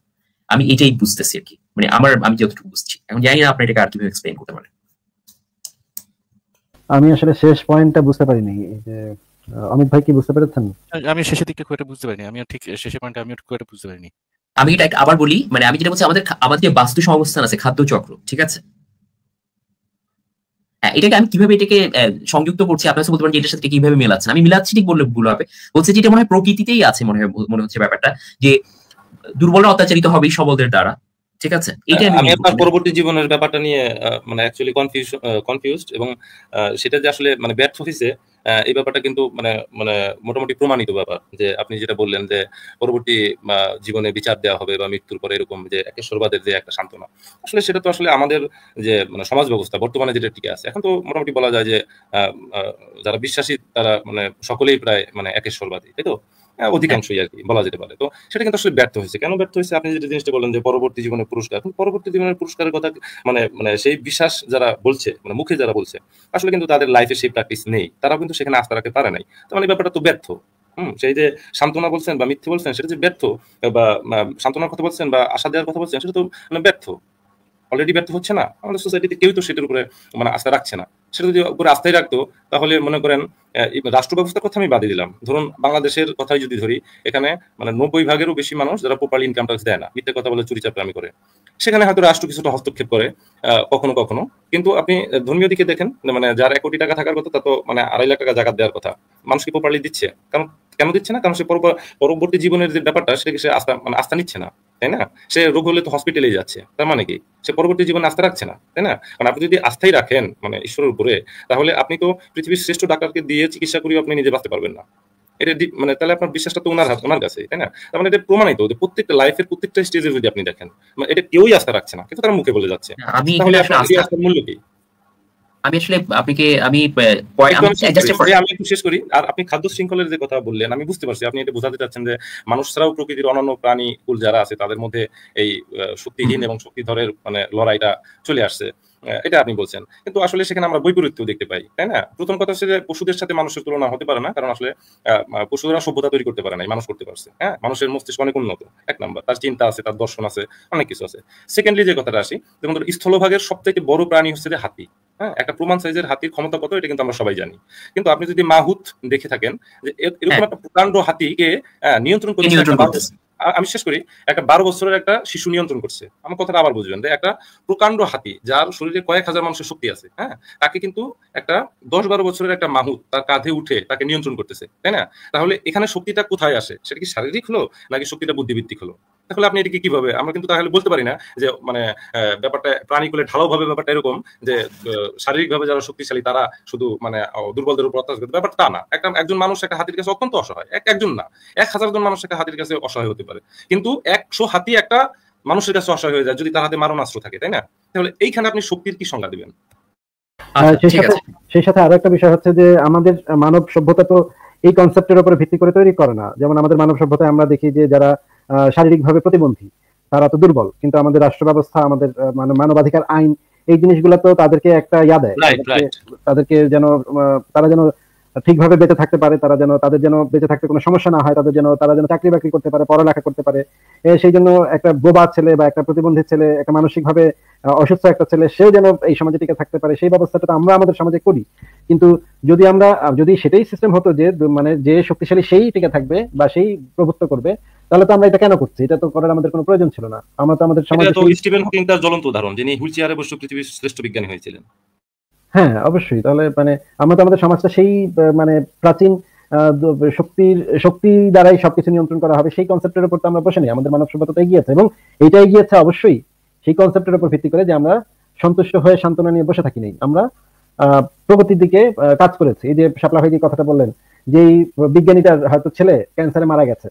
আমি এটাই বুঝতেছি আর কি মানে আমার আমি যতটুকু বুঝছি এখন জানি না আপনি এটাকে আর কিভাবে এক্সপ্লেন করতে পারেন আমি আসলে শেষ পয়েন্টটা বুঝতে পারিনি যে অমিত ভাই কি বুঝতে পেরেছেন আমি শেষের দিকটা খুব একটা বুঝতে পারিনি আমি ঠিক শেষের পয়েন্টটা আমি খুব একটা বুঝতে পারিনি আমি এটা আবার বলি মানে আমি যেটা বলছি আমাদের আমাদের যে বাস্তু সংস্থান আছে খাদ্য চক্র ঠিক আছে হ্যাঁ, এটাকে আমি কিভাবে এটাকে সংযুক্ত করছি আপনার বলতে পারেন এটার সাথে কিভাবে মেলাচ্ছেন আমি মিলাচ্ছি ঠিক বললে ভুল হবে বলছে যে এটা মনে হয় প্রকৃতিতেই আছে মনে হয় মনে হচ্ছে ব্যাপারটা যে দুর্বলরা অত্যাচারিত হবে সবলদের দ্বারা ঠিক আছে হ্যাঁ, এটা আমি আপনার পরবর্তী জীবনের ব্যাপারটা নিয়ে মানে অ্যাকচুয়ালি কনফিউজ কনফিউজড এবং সেটা যে আসলে মানে ব্যর্থ হয়েছে এই ব্যাপারটা কিন্তু মানে মানে মোটামুটি প্রমাণিত ব্যাপার যে আপনি যেটা বললেন যে পরবর্তী জীবনে বিচার দেওয়া হবে বা মৃত্যুর পরে এরকম যে সর্বাদের যে একটা সান্ত্বনা আসলে সেটা তো আসলে আমাদের যে মানে সমাজ ব্যবস্থা বর্তমানে যেটা টিকে আছে এখন তো মোটামুটি বলা যায় যে যারা বিশ্বাসী তারা মানে সকলেই প্রায় মানে একেশ্বরবাদী তাই তো অধিকাংশই আর কি বলা যেতে পারে তো সেটা কিন্তু আসলে ব্যর্থ হয়েছে কেন ব্যর্থ হয়েছে আপনি যেটা জিনিসটা বললেন যে পরবর্তী জীবনের পুরস্কার পরবর্তী জীবনের পুরস্কারের কথা মানে মানে সেই বিশ্বাস যারা বলছে মানে মুখে যারা বলছে আসলে কিন্তু তাদের লাইফে সেই প্র্যাকটিস নেই তারা কিন্তু সেখানে আস্থা রাখতে পারে নাই তো মানে ব্যাপারটা তো ব্যর্থ হম সেই যে সান্ত্বনা বলছেন বা মিথ্যে বলছেন সেটা যে ব্যর্থ বা সান্ত্বনার কথা বলছেন বা আশা দেওয়ার কথা বলছেন সেটা তো মানে ব্যর্থ অলরেডি ব্যর্থ হচ্ছে না আমাদের সোসাইটিতে কেউ তো সেটার উপরে মানে আস্থা রাখছে না সেটা যদি আস্থায় রাখতো তাহলে মনে করেন রাষ্ট্র ব্যবস্থার কথা আমি বাদে দিলাম ধরুন বাংলাদেশের কথাই যদি ধরি এখানে মানে নব্বই ভাগেরও বেশি মানুষ যারা প্রপারলি ইনকাম ট্যাক্স দেয় না মিথ্যে কথা বলে চুরি চাপড়ামি করে সেখানে হয়তো রাষ্ট্র কিছুটা হস্তক্ষেপ করে কখনো কখনো কিন্তু আপনি ধর্মীয় দিকে দেখেন মানে যার এক কোটি টাকা থাকার কথা তা তো মানে আড়াই লাখ টাকা জাকাত দেওয়ার কথা মানুষকে প্রপারলি দিচ্ছে কারণ কেন দিচ্ছে না কারণ সে পরবর্তী জীবনের যে ব্যাপারটা সেটাকে সে আস্থা মানে আস্থা নিচ্ছে না তাই না সে রোগ হলে তো হসপিটালেই যাচ্ছে তার মানে কি সে পরবর্তী জীবনে আস্থা রাখছে না তাই না কারণ আপনি যদি আস্থাই রাখেন মানে ঈশ্বরের করে তাহলে আপনি তো পৃথিবীর শ্রেষ্ঠ ডাক্তারকে দিয়ে চিকিৎসা করিয়ে আপনি নিজে বাঁচতে পারবেন না এটা মানে তাহলে আপনার বিশ্বাসটা তো ওনার ওনার কাছে তাই না তার মানে এটা প্রমাণিত যে প্রত্যেকটা লাইফের প্রত্যেকটা স্টেজে যদি আপনি দেখেন মানে এটা কেউই আস্থা রাখছে না কিন্তু তারা মুখে বলে যাচ্ছে তাহলে আপনার আস্থার মূল্য কি আমি আসলে আপনাকে আমি আমি একটু শেষ করি আর আপনি খাদ্য শৃঙ্খলের যে কথা বললেন আমি বুঝতে পারছি আপনি এটা বোঝাতে চাচ্ছেন যে মানুষ ছাড়াও প্রকৃতির অন্যান্য প্রাণী কুল যারা আছে তাদের মধ্যে এই শক্তিহীন এবং শক্তিধরের মানে লড়াইটা চলে আসছে এটা আপনি বলছেন কিন্তু আসলে সেখানে আমরা বৈপরীত্যও দেখতে পাই তাই না প্রথম কথা হচ্ছে যে পশুদের সাথে মানুষের তুলনা হতে পারে না কারণ আসলে পশুরা সভ্যতা তৈরি করতে পারে না মানুষ করতে পারছে হ্যাঁ মানুষের মস্তিষ্ক অনেক উন্নত এক নাম্বার তার চিন্তা আছে তার দর্শন আছে অনেক কিছু আছে সেকেন্ডলি যে কথাটা আসি যেমন ধরো স্থলভাগের সবথেকে বড় প্রাণী হচ্ছে যে হাতি হ্যাঁ একটা প্রমাণ সাইজের হাতির ক্ষমতা কত এটা কিন্তু আমরা সবাই জানি কিন্তু আপনি যদি মাহুত দেখে থাকেন যে এরকম হ্যাঁ। একটা প্রকাণ্ড হাতিকে নিয়ন্ত্রণ করতে আমি শেষ করি একটা বারো বছরের একটা শিশু নিয়ন্ত্রণ করছে আমার কথাটা আবার বুঝবেন একটা প্রকাণ্ড হাতি যার শরীরে কয়েক হাজার মানুষের শক্তি আছে হ্যাঁ তাকে কিন্তু একটা দশ বারো বছরের একটা মাহুত তার কাঁধে উঠে তাকে নিয়ন্ত্রণ করতেছে তাই না তাহলে এখানে শক্তিটা কোথায় আসে সেটা কি শারীরিক হলো নাকি শক্তিটা বুদ্ধিভিত্তিক হলো তাহলে আপনি এটাকে কিভাবে আমরা কিন্তু তাহলে বলতে পারি না যে মানে ব্যাপারটা প্রাণীকুলে ভাবে ব্যাপারটা এরকম যে শারীরিক ভাবে যারা শক্তিশালী তারা শুধু মানে দুর্বলদের উপর অত্যাচার করতে ব্যাপারটা তা না একটা একজন মানুষ একটা হাতির কাছে অত্যন্ত অসহায় এক একজন না এক হাজার জন মানুষ একটা হাতির কাছে অসহায় হতে পারে কিন্তু একশো হাতি একটা মানুষের কাছে অসহায় হয়ে যায় যদি তার হাতে মারণাস্ত্র থাকে তাই না তাহলে এইখানে আপনি শক্তির কি সংজ্ঞা দিবেন আচ্ছা, আচ্ছা, সেই সাথে আরো একটা বিষয় হচ্ছে যে আমাদের মানব সভ্যতা তো এই কনসেপ্টের উপরে ভিত্তি করে তৈরি করে না যেমন আমাদের মানব সভ্যতায় আমরা দেখি যে যারা শারীরিকভাবে প্রতিবন্ধী তারা তো দুর্বল কিন্তু আমাদের রাষ্ট্র ব্যবস্থা আমাদের মানে মানবাধিকার আইন এই জিনিসগুলো তো তাদেরকে একটা ইয়া দেয় তাদেরকে যেন তারা যেন ঠিকভাবে বেঁচে থাকতে পারে তারা যেন তাদের যেন বেঁচে থাকতে কোনো সমস্যা না হয় তাদের যেন তারা যেন চাকরি বাকরি করতে পারে পড়ালেখা করতে পারে সেই জন্য একটা বোবা ছেলে বা একটা প্রতিবন্ধী ছেলে একটা মানসিকভাবে অসুস্থ একটা ছেলে সে যেন এই সমাজে টিকে থাকতে পারে সেই ব্যবস্থাটা তো আমরা আমাদের সমাজে করি কিন্তু যদি আমরা যদি সেটাই সিস্টেম হতো যে মানে যে শক্তিশালী সেই টিকে থাকবে বা সেই প্রভুত্ব করবে তাহলে তো আমরা এটা কেন করছি এটা তো করার আমাদের কোনো প্রয়োজন ছিল না আমরা তো আমাদের সমাজে তো স্টিভেন হকিং তার জ্বলন্ত উদাহরণ যিনি হুইলচেয়ারে বসে পৃথিবীর শ্রেষ্ঠ বিজ্ঞানী হয়েছিলেন হ্যাঁ অবশ্যই তাহলে মানে আমরা তো আমাদের সমাজটা সেই মানে প্রাচীন শক্তির শক্তি দ্বারাই সবকিছু নিয়ন্ত্রণ করা হবে সেই কনসেপ্টের উপর তো আমরা বসে নেই আমাদের মানব সভ্যতা এগিয়েছে এবং এটা এগিয়েছে অবশ্যই সেই কনসেপ্টের উপর ভিত্তি করে যে আমরা সন্তুষ্ট হয়ে সান্ত্বনা নিয়ে বসে থাকি নেই আমরা প্রগতির দিকে কাজ করেছি এই যে সাপলা ভাই কথাটা বললেন যে বিজ্ঞানীটার হয়তো ছেলে ক্যান্সারে মারা গেছে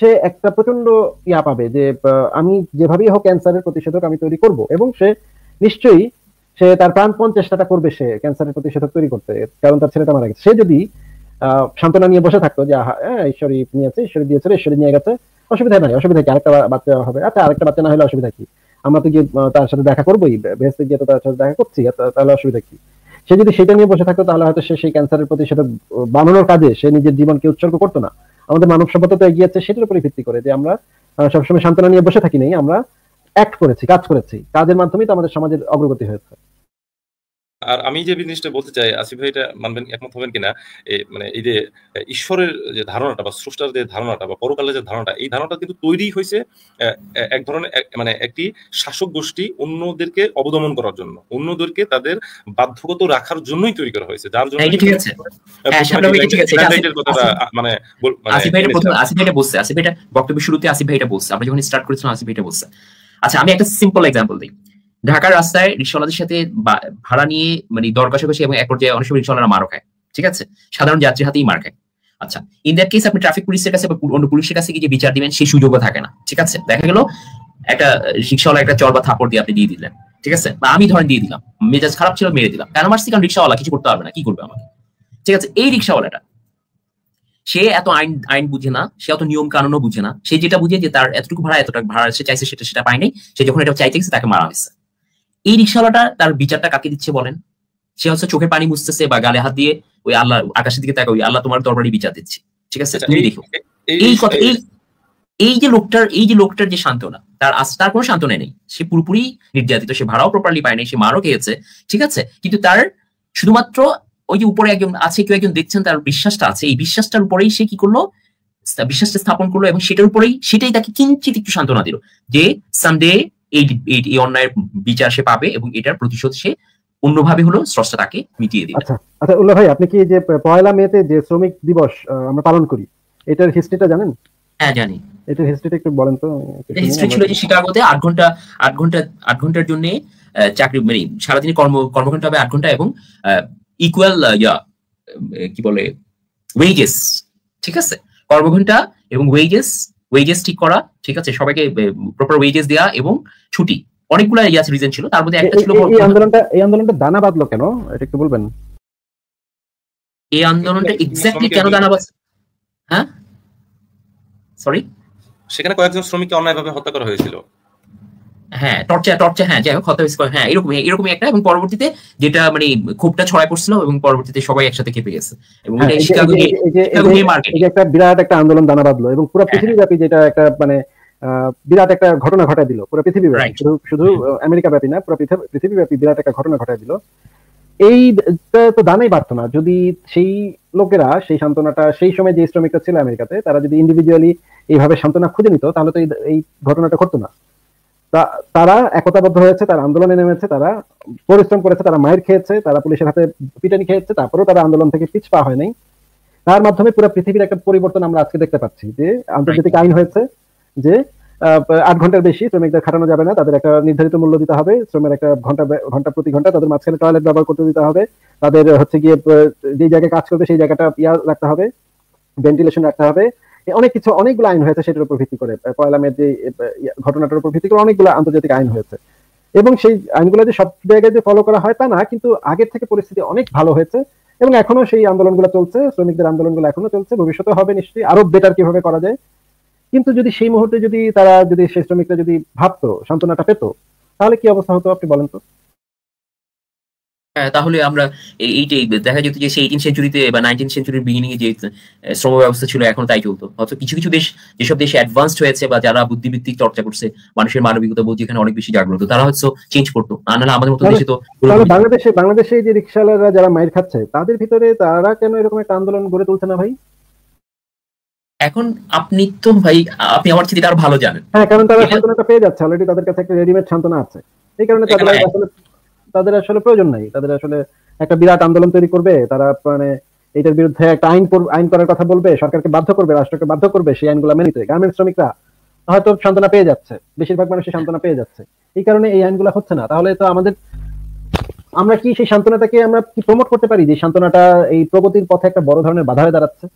সে একটা প্রচন্ড ইয়া পাবে যে আমি যেভাবেই হোক ক্যান্সারের প্রতিষেধক আমি তৈরি করব এবং সে নিশ্চয়ই সে তার প্রাণপণ চেষ্টাটা করবে সে ক্যান্সারের প্রতিষেধক তৈরি করতে কারণ তার ছেলেটা মারা গেছে সে যদি সান্ত্বনা নিয়ে বসে থাকতো যে হ্যাঁ ঈশ্বরী নিয়েছে ঈশ্বরী দিয়েছে ঈশ্বরী নিয়ে গেছে অসুবিধা নাই অসুবিধা কি আরেকটা বাচ্চা হবে আচ্ছা আরেকটা বাচ্চা না হলে অসুবিধা কি আমরা তো গিয়ে তার সাথে দেখা করবোই ভেসতে গিয়ে তো তার সাথে দেখা করছি আচ্ছা, তাহলে অসুবিধা কি সে যদি সেটা নিয়ে বসে থাকতো তাহলে হয়তো সে সেই ক্যান্সারের প্রতিষেধক বানানোর কাজে সে নিজের জীবনকে উৎসর্গ করতো না আমাদের মানব সভ্যতা এগিয়ে যাচ্ছে সেটার উপরে ভিত্তি করে যে আমরা সবসময় সান্ত্বনা নিয়ে বসে থাকি নেই আমরা অ্যাক্ট করেছি কাজ করেছি কাজের মাধ্যমেই তো আমাদের সমাজের অগ্রগতি হয়েছে আর আমি যে জিনিসটা বলতে চাই আসিফ ভাই এটা মানবেন একমত হবেন কিনা মানে এই যে ঈশ্বরের যে ধারণাটা বা স্রষ্টার যে ধারণাটা বা পরকালের যে ধারণাটা এই ধারণাটা কিন্তু তৈরি হয়েছে এক ধরনের মানে একটি শাসক গোষ্ঠী অন্যদেরকে অবদমন করার জন্য অন্যদেরকে তাদের বাধ্যগত রাখার জন্যই তৈরি করা হয়েছে যার জন্য হ্যাঁ, ঠিক আছে মানে আসিফ ভাই প্রথমে আসিফ ভাই এটা বলছে আসিফ ভাই এটা শুরুতে আসিফ ভাই এটা বলছে আমরা যখন স্টার্ট করেছিলাম আসিফ ভাই এটা বলছে আচ্ছা আমি একটা সিম্পল এক্সাম্পল দিই ঢাকার রাস্তায় রিক্সাওয়ালাদের সাথে ভাড়া নিয়ে মানে দর কষাকষি এবং এক পর্যায়ে অনেক সময় রিক্সাওয়ালারা মার খায় ঠিক আছে সাধারণ যাত্রীর হাতেই মার খায় আচ্ছা ইন দ্যাট কেস আপনি ট্রাফিক পুলিশের কাছে বা অন্য পুলিশের কাছে গিয়ে বিচার দিবেন সেই সুযোগও থাকে না ঠিক আছে দেখা গেল একটা রিক্সাওয়ালা একটা চর বা থাপড় দিয়ে আপনি দিয়ে দিলেন ঠিক আছে বা আমি ধরেন দিয়ে দিলাম মেজাজ খারাপ ছিল মেরে দিলাম কেন মারছি কারণ রিক্সাওয়ালা কিছু করতে পারবে না কি করবে আমাকে ঠিক আছে এই রিক্সাওয়ালাটা সে এত আইন আইন বুঝে না সে অত নিয়ম কানুনও বুঝে না সে যেটা বুঝে যে তার এতটুকু ভাড়া এতটা ভাড়া সে চাইছে সেটা সেটা পায়নি সে যখন এটা চাইতে গেছে তাকে মারা হয়েছে এই রিক্সাওয়ালাটা তার বিচারটা কাকে দিচ্ছে বলেন সে হচ্ছে চোখে পানি মুছতেছে বা গালে হাত দিয়ে ওই আল্লাহ আকাশের দিকে তাকাই আল্লাহ তোমার দরবারই বিচার দিচ্ছে ঠিক আছে আচ্ছা, তুমি দেখো এই কথা এই এই যে লোকটার এই যে লোকটার যে সান্ত্বনা তার আজ তার কোনো সান্ত্বনা নেই সে পুরোপুরি নির্যাতিত সে ভাড়াও প্রপারলি পায়নি সে মারও খেয়েছে ঠিক আছে কিন্তু তার শুধুমাত্র ওই যে উপরে একজন আছে কেউ একজন দেখছেন তার বিশ্বাসটা আছে এই বিশ্বাসটার উপরেই সে কি করলো বিশ্বাসটা স্থাপন করলো এবং সেটার উপরেই সেটাই তাকে কিঞ্চিত একটু সান্ত্বনা দিল যে সানডে এই এই অন্যায়ের বিচার সে পাবে এবং এটার প্রতিশোধ সে অন্যভাবে হলো স্রষ্টা তাকে মিটিয়ে দিবে আচ্ছা, আচ্ছা উল্লাহ ভাই আপনি কি যে পয়লা মেতে যে শ্রমিক দিবস আমরা পালন করি এটার হিস্ট্রিটা জানেন হ্যাঁ জানি এটার হিস্ট্রিটা একটু বলেন তো হিস্ট্রি ছিল যে শিকাগোতে আট ঘন্টা আট ঘন্টা আট ঘন্টার জন্য চাকরি মানে সারাদিনে কর্ম কর্মঘণ্টা হবে আট ঘন্টা এবং ইকুয়াল ইয়া কি বলে ওয়েজেস ঠিক আছে কর্মঘণ্টা এবং ওয়েজেস ওয়েজেস ঠিক করা ঠিক আছে সবাইকে প্রপার ওয়েজেস দেওয়া এবং ছুটি অনেকগুলো ইয়াস রিজন ছিল তার মধ্যে একটা ছিল এই আন্দোলনটা এই আন্দোলনটা দানা বাঁধলো কেন এটা একটু বলবেন এই আন্দোলনটা এক্স্যাক্টলি কেন দানা বাঁধছে হ্যাঁ সরি সেখানে কয়েকজন শ্রমিককে অন্যায়ভাবে হত্যা করা হয়েছিল হ্যাঁ টর্চা টর্চা হ্যাঁ যাই হোক হতাশ হ্যাঁ এরকমই এরকমই একটা এবং পরবর্তীতে যেটা মানে খুবটা ছড়ায় পড়ছিল এবং পরবর্তীতে সবাই একসাথে খেপে গেছে এবং হ্যাঁ, একটা বিরাট একটা আন্দোলন দানা বাঁধলো এবং পুরো হ্যাঁ। পৃথিবীব্যাপী যেটা একটা মানে বিরাট একটা ঘটনা ঘটায় দিল পুরো পৃথিবী শুধু শুধু আমেরিকা ব্যাপী না পুরো পৃথিবীব্যাপী বিরাট একটা ঘটনা ঘটায় দিল এই তো দানাই পারতো না যদি সেই লোকেরা সেই সান্ত্বনাটা সেই সময় যে শ্রমিকরা ছিল আমেরিকাতে তারা যদি ইন্ডিভিজুয়ালি এইভাবে সান্ত্বনা খুঁজে নিত তাহলে তো এই ঘটনাটা ঘটতো না তারা একতাবদ্ধ হয়েছে তারা আন্দোলনে নেমেছে তারা পরিশ্রম করেছে তারা মায়ের খেয়েছে তারা পুলিশের হাতে পিটানি খেয়েছে তারপরেও তারা আন্দোলন থেকে পিছ পা হয়নি তার মাধ্যমে পুরো পৃথিবীর একটা পরিবর্তন আমরা আজকে দেখতে পাচ্ছি যে আন্তর্জাতিক আইন হয়েছে যে আট ঘন্টার বেশি শ্রমিকদের খাটানো যাবে না তাদের একটা নির্ধারিত মূল্য দিতে হবে শ্রমের একটা ঘন্টা ঘন্টা প্রতি ঘন্টা তাদের মাঝখানে টয়লেট ব্যবহার করতে দিতে হবে তাদের হচ্ছে গিয়ে যে জায়গায় কাজ করবে সেই জায়গাটা ইয়া রাখতে হবে ভেন্টিলেশন রাখতে হবে অনেক কিছু অনেকগুলো আইন হয়েছে সেটার উপর ভিত্তি করে পয়লা মে যে ঘটনাটার উপর ভিত্তি করে অনেকগুলো আন্তর্জাতিক আইন হয়েছে এবং সেই আইনগুলো যে সব জায়গায় যে ফলো করা হয় তা না কিন্তু আগের থেকে পরিস্থিতি অনেক ভালো হয়েছে এবং এখনো সেই আন্দোলনগুলো চলছে শ্রমিকদের আন্দোলনগুলো এখনো চলছে ভবিষ্যতে হবে নিশ্চয়ই আরো বেটার কিভাবে করা যায় কিন্তু যদি সেই মুহূর্তে যদি তারা যদি সেই শ্রমিকরা যদি ভাবতো সান্ত্বনাটা পেত তাহলে কি অবস্থা হতো আপনি বলেন তো তাহলে আমরা এইটাই দেখা যেত যে সেই এইটিন সেঞ্চুরিতে বা নাইনটিন সেঞ্চুরির বিগিনিং যে শ্রম ব্যবস্থা ছিল এখন তাই চলতো অথচ কিছু কিছু দেশ যেসব দেশে অ্যাডভান্সড হয়েছে বা যারা বুদ্ধিভিত্তিক চর্চা করছে মানুষের মানবিকতা বোধ যেখানে অনেক বেশি জাগ্রত তারা হচ্ছে চেঞ্জ করতো না নাহলে আমাদের মতো দেশে তো বাংলাদেশে বাংলাদেশে যে রিক্সালারা যারা মাইর খাচ্ছে তাদের ভিতরে তারা কেন এরকম একটা আন্দোলন গড়ে তুলছে না ভাই এখন আপনি তো ভাই আপনি আমার চেয়ে আরো ভালো জানেন হ্যাঁ কারণ তারা সান্ত্বনাটা পেয়ে যাচ্ছে অলরেডি তাদের কাছে একটা রেডিমেড সান্ত্বনা আছে এই কারণে তারা আসলে তাদের আসলে প্রয়োজন নাই তাদের আসলে একটা বিরাট আন্দোলন তৈরি করবে তারা মানে এটার বিরুদ্ধে একটা আইন আইন করার কথা বলবে সরকারকে বাধ্য করবে রাষ্ট্রকে বাধ্য করবে সেই আইনগুলো মেনে নিতে গার্মেন্ট শ্রমিকরা হয়তো সান্ত্বনা পেয়ে যাচ্ছে বেশিরভাগ মানুষের সান্ত্বনা পেয়ে যাচ্ছে এই কারণে এই আইনগুলো হচ্ছে না তাহলে তো আমাদের আমরা কি সেই সান্ত্বনাটাকে আমরা কি প্রমোট করতে পারি যে সান্ত্বনাটা এই প্রগতির পথে একটা বড় ধরনের বাধা হয়ে দাঁড়াচ্ছে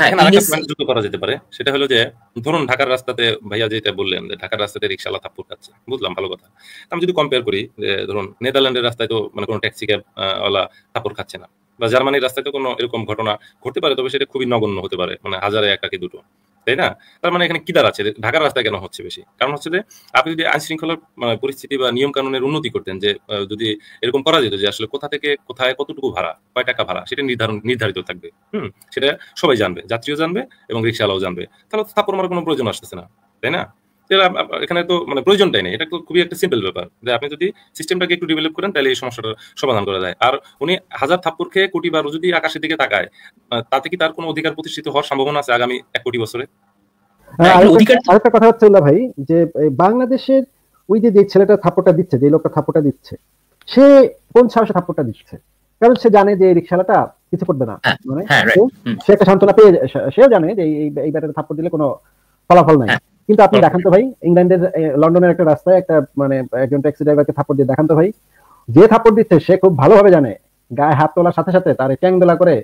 হ্যাঁ, এখানে আরেকটা যুক্ত করা যেতে পারে সেটা হলো যে ধরুন ঢাকার রাস্তাতে ভাইয়া যেটা বললেন যে ঢাকার রাস্তাতে রিক্সাওয়ালা থাপ্পড় খাচ্ছে বুঝলাম ভালো কথা আমি যদি কম্পেয়ার করি যে ধরুন নেদারল্যান্ডের রাস্তায় তো মানে কোনো ট্যাক্সি ক্যাব ওলা থাপ্পড় খাচ্ছে না বা জার্মানির রাস্তায় তো কোনো এরকম ঘটনা ঘটতে পারে তবে সেটা খুবই নগণ্য হতে পারে মানে হাজারে একটা কি দুটো তাই না তার মানে এখানে কি দাঁড়াচ্ছে ঢাকার রাস্তায় কেন হচ্ছে বেশি কারণ হচ্ছে যে আপনি যদি আইন শৃঙ্খলার মানে পরিস্থিতি বা নিয়ম কানুনের উন্নতি করতেন যে যদি এরকম করা যেত যে আসলে কোথা থেকে কোথায় কতটুকু ভাড়া কয় টাকা ভাড়া সেটা নির্ধারণ নির্ধারিত থাকবে হুম সেটা সবাই জানবে যাত্রীও জানবে এবং রিক্সাওয়ালাও জানবে তাহলে স্থাপন আমার কোনো প্রয়োজন আসতেছে না তাই না তাহলে এখানে তো মানে প্রয়োজনটাই নেই এটা তো খুবই একটা সিম্পল ব্যাপার যে আপনি যদি সিস্টেমটাকে একটু ডেভেলপ করেন তাহলে এই সমস্যাটা সমাধান করা যায় আর উনি হাজার থাপ্পড় খেয়ে কোটি বারো যদি আকাশের দিকে তাকায় তাতে কি তার কোনো অধিকার প্রতিষ্ঠিত হওয়ার সম্ভাবনা আছে আগামী এক কোটি বছরে হ্যাঁ, হ্যাঁ, আরেকটা কথা হচ্ছে ভাই যে বাংলাদেশের ওই যে ছেলেটা থাপ্পড়টা দিচ্ছে যে লোকটা থাপ্পড়টা দিচ্ছে সে কোন সাহসে থাপ্পড়টা দিচ্ছে কারণ সে জানে যে এই রিক্সাওয়ালাটা কিছু করবে না হ্যাঁ, মানে সে একটা সান্ত্বনা পেয়ে সেও জানে যে এই ব্যাটারে থাপ্পড় দিলে কোনো ফলাফল নাই কিন্তু আপনি দেখান তো ভাই ইংল্যান্ডের লন্ডনের একটা রাস্তায় একটা মানে একজন ট্যাক্সি ড্রাইভারকে থাপ্পড় দিয়ে দেখান তো ভাই যে থাপ্পড় দিচ্ছে সে খুব ভালোভাবে জানে গায়ে হাত তোলার সাথে সাথে তার ট্যাং দোলা করে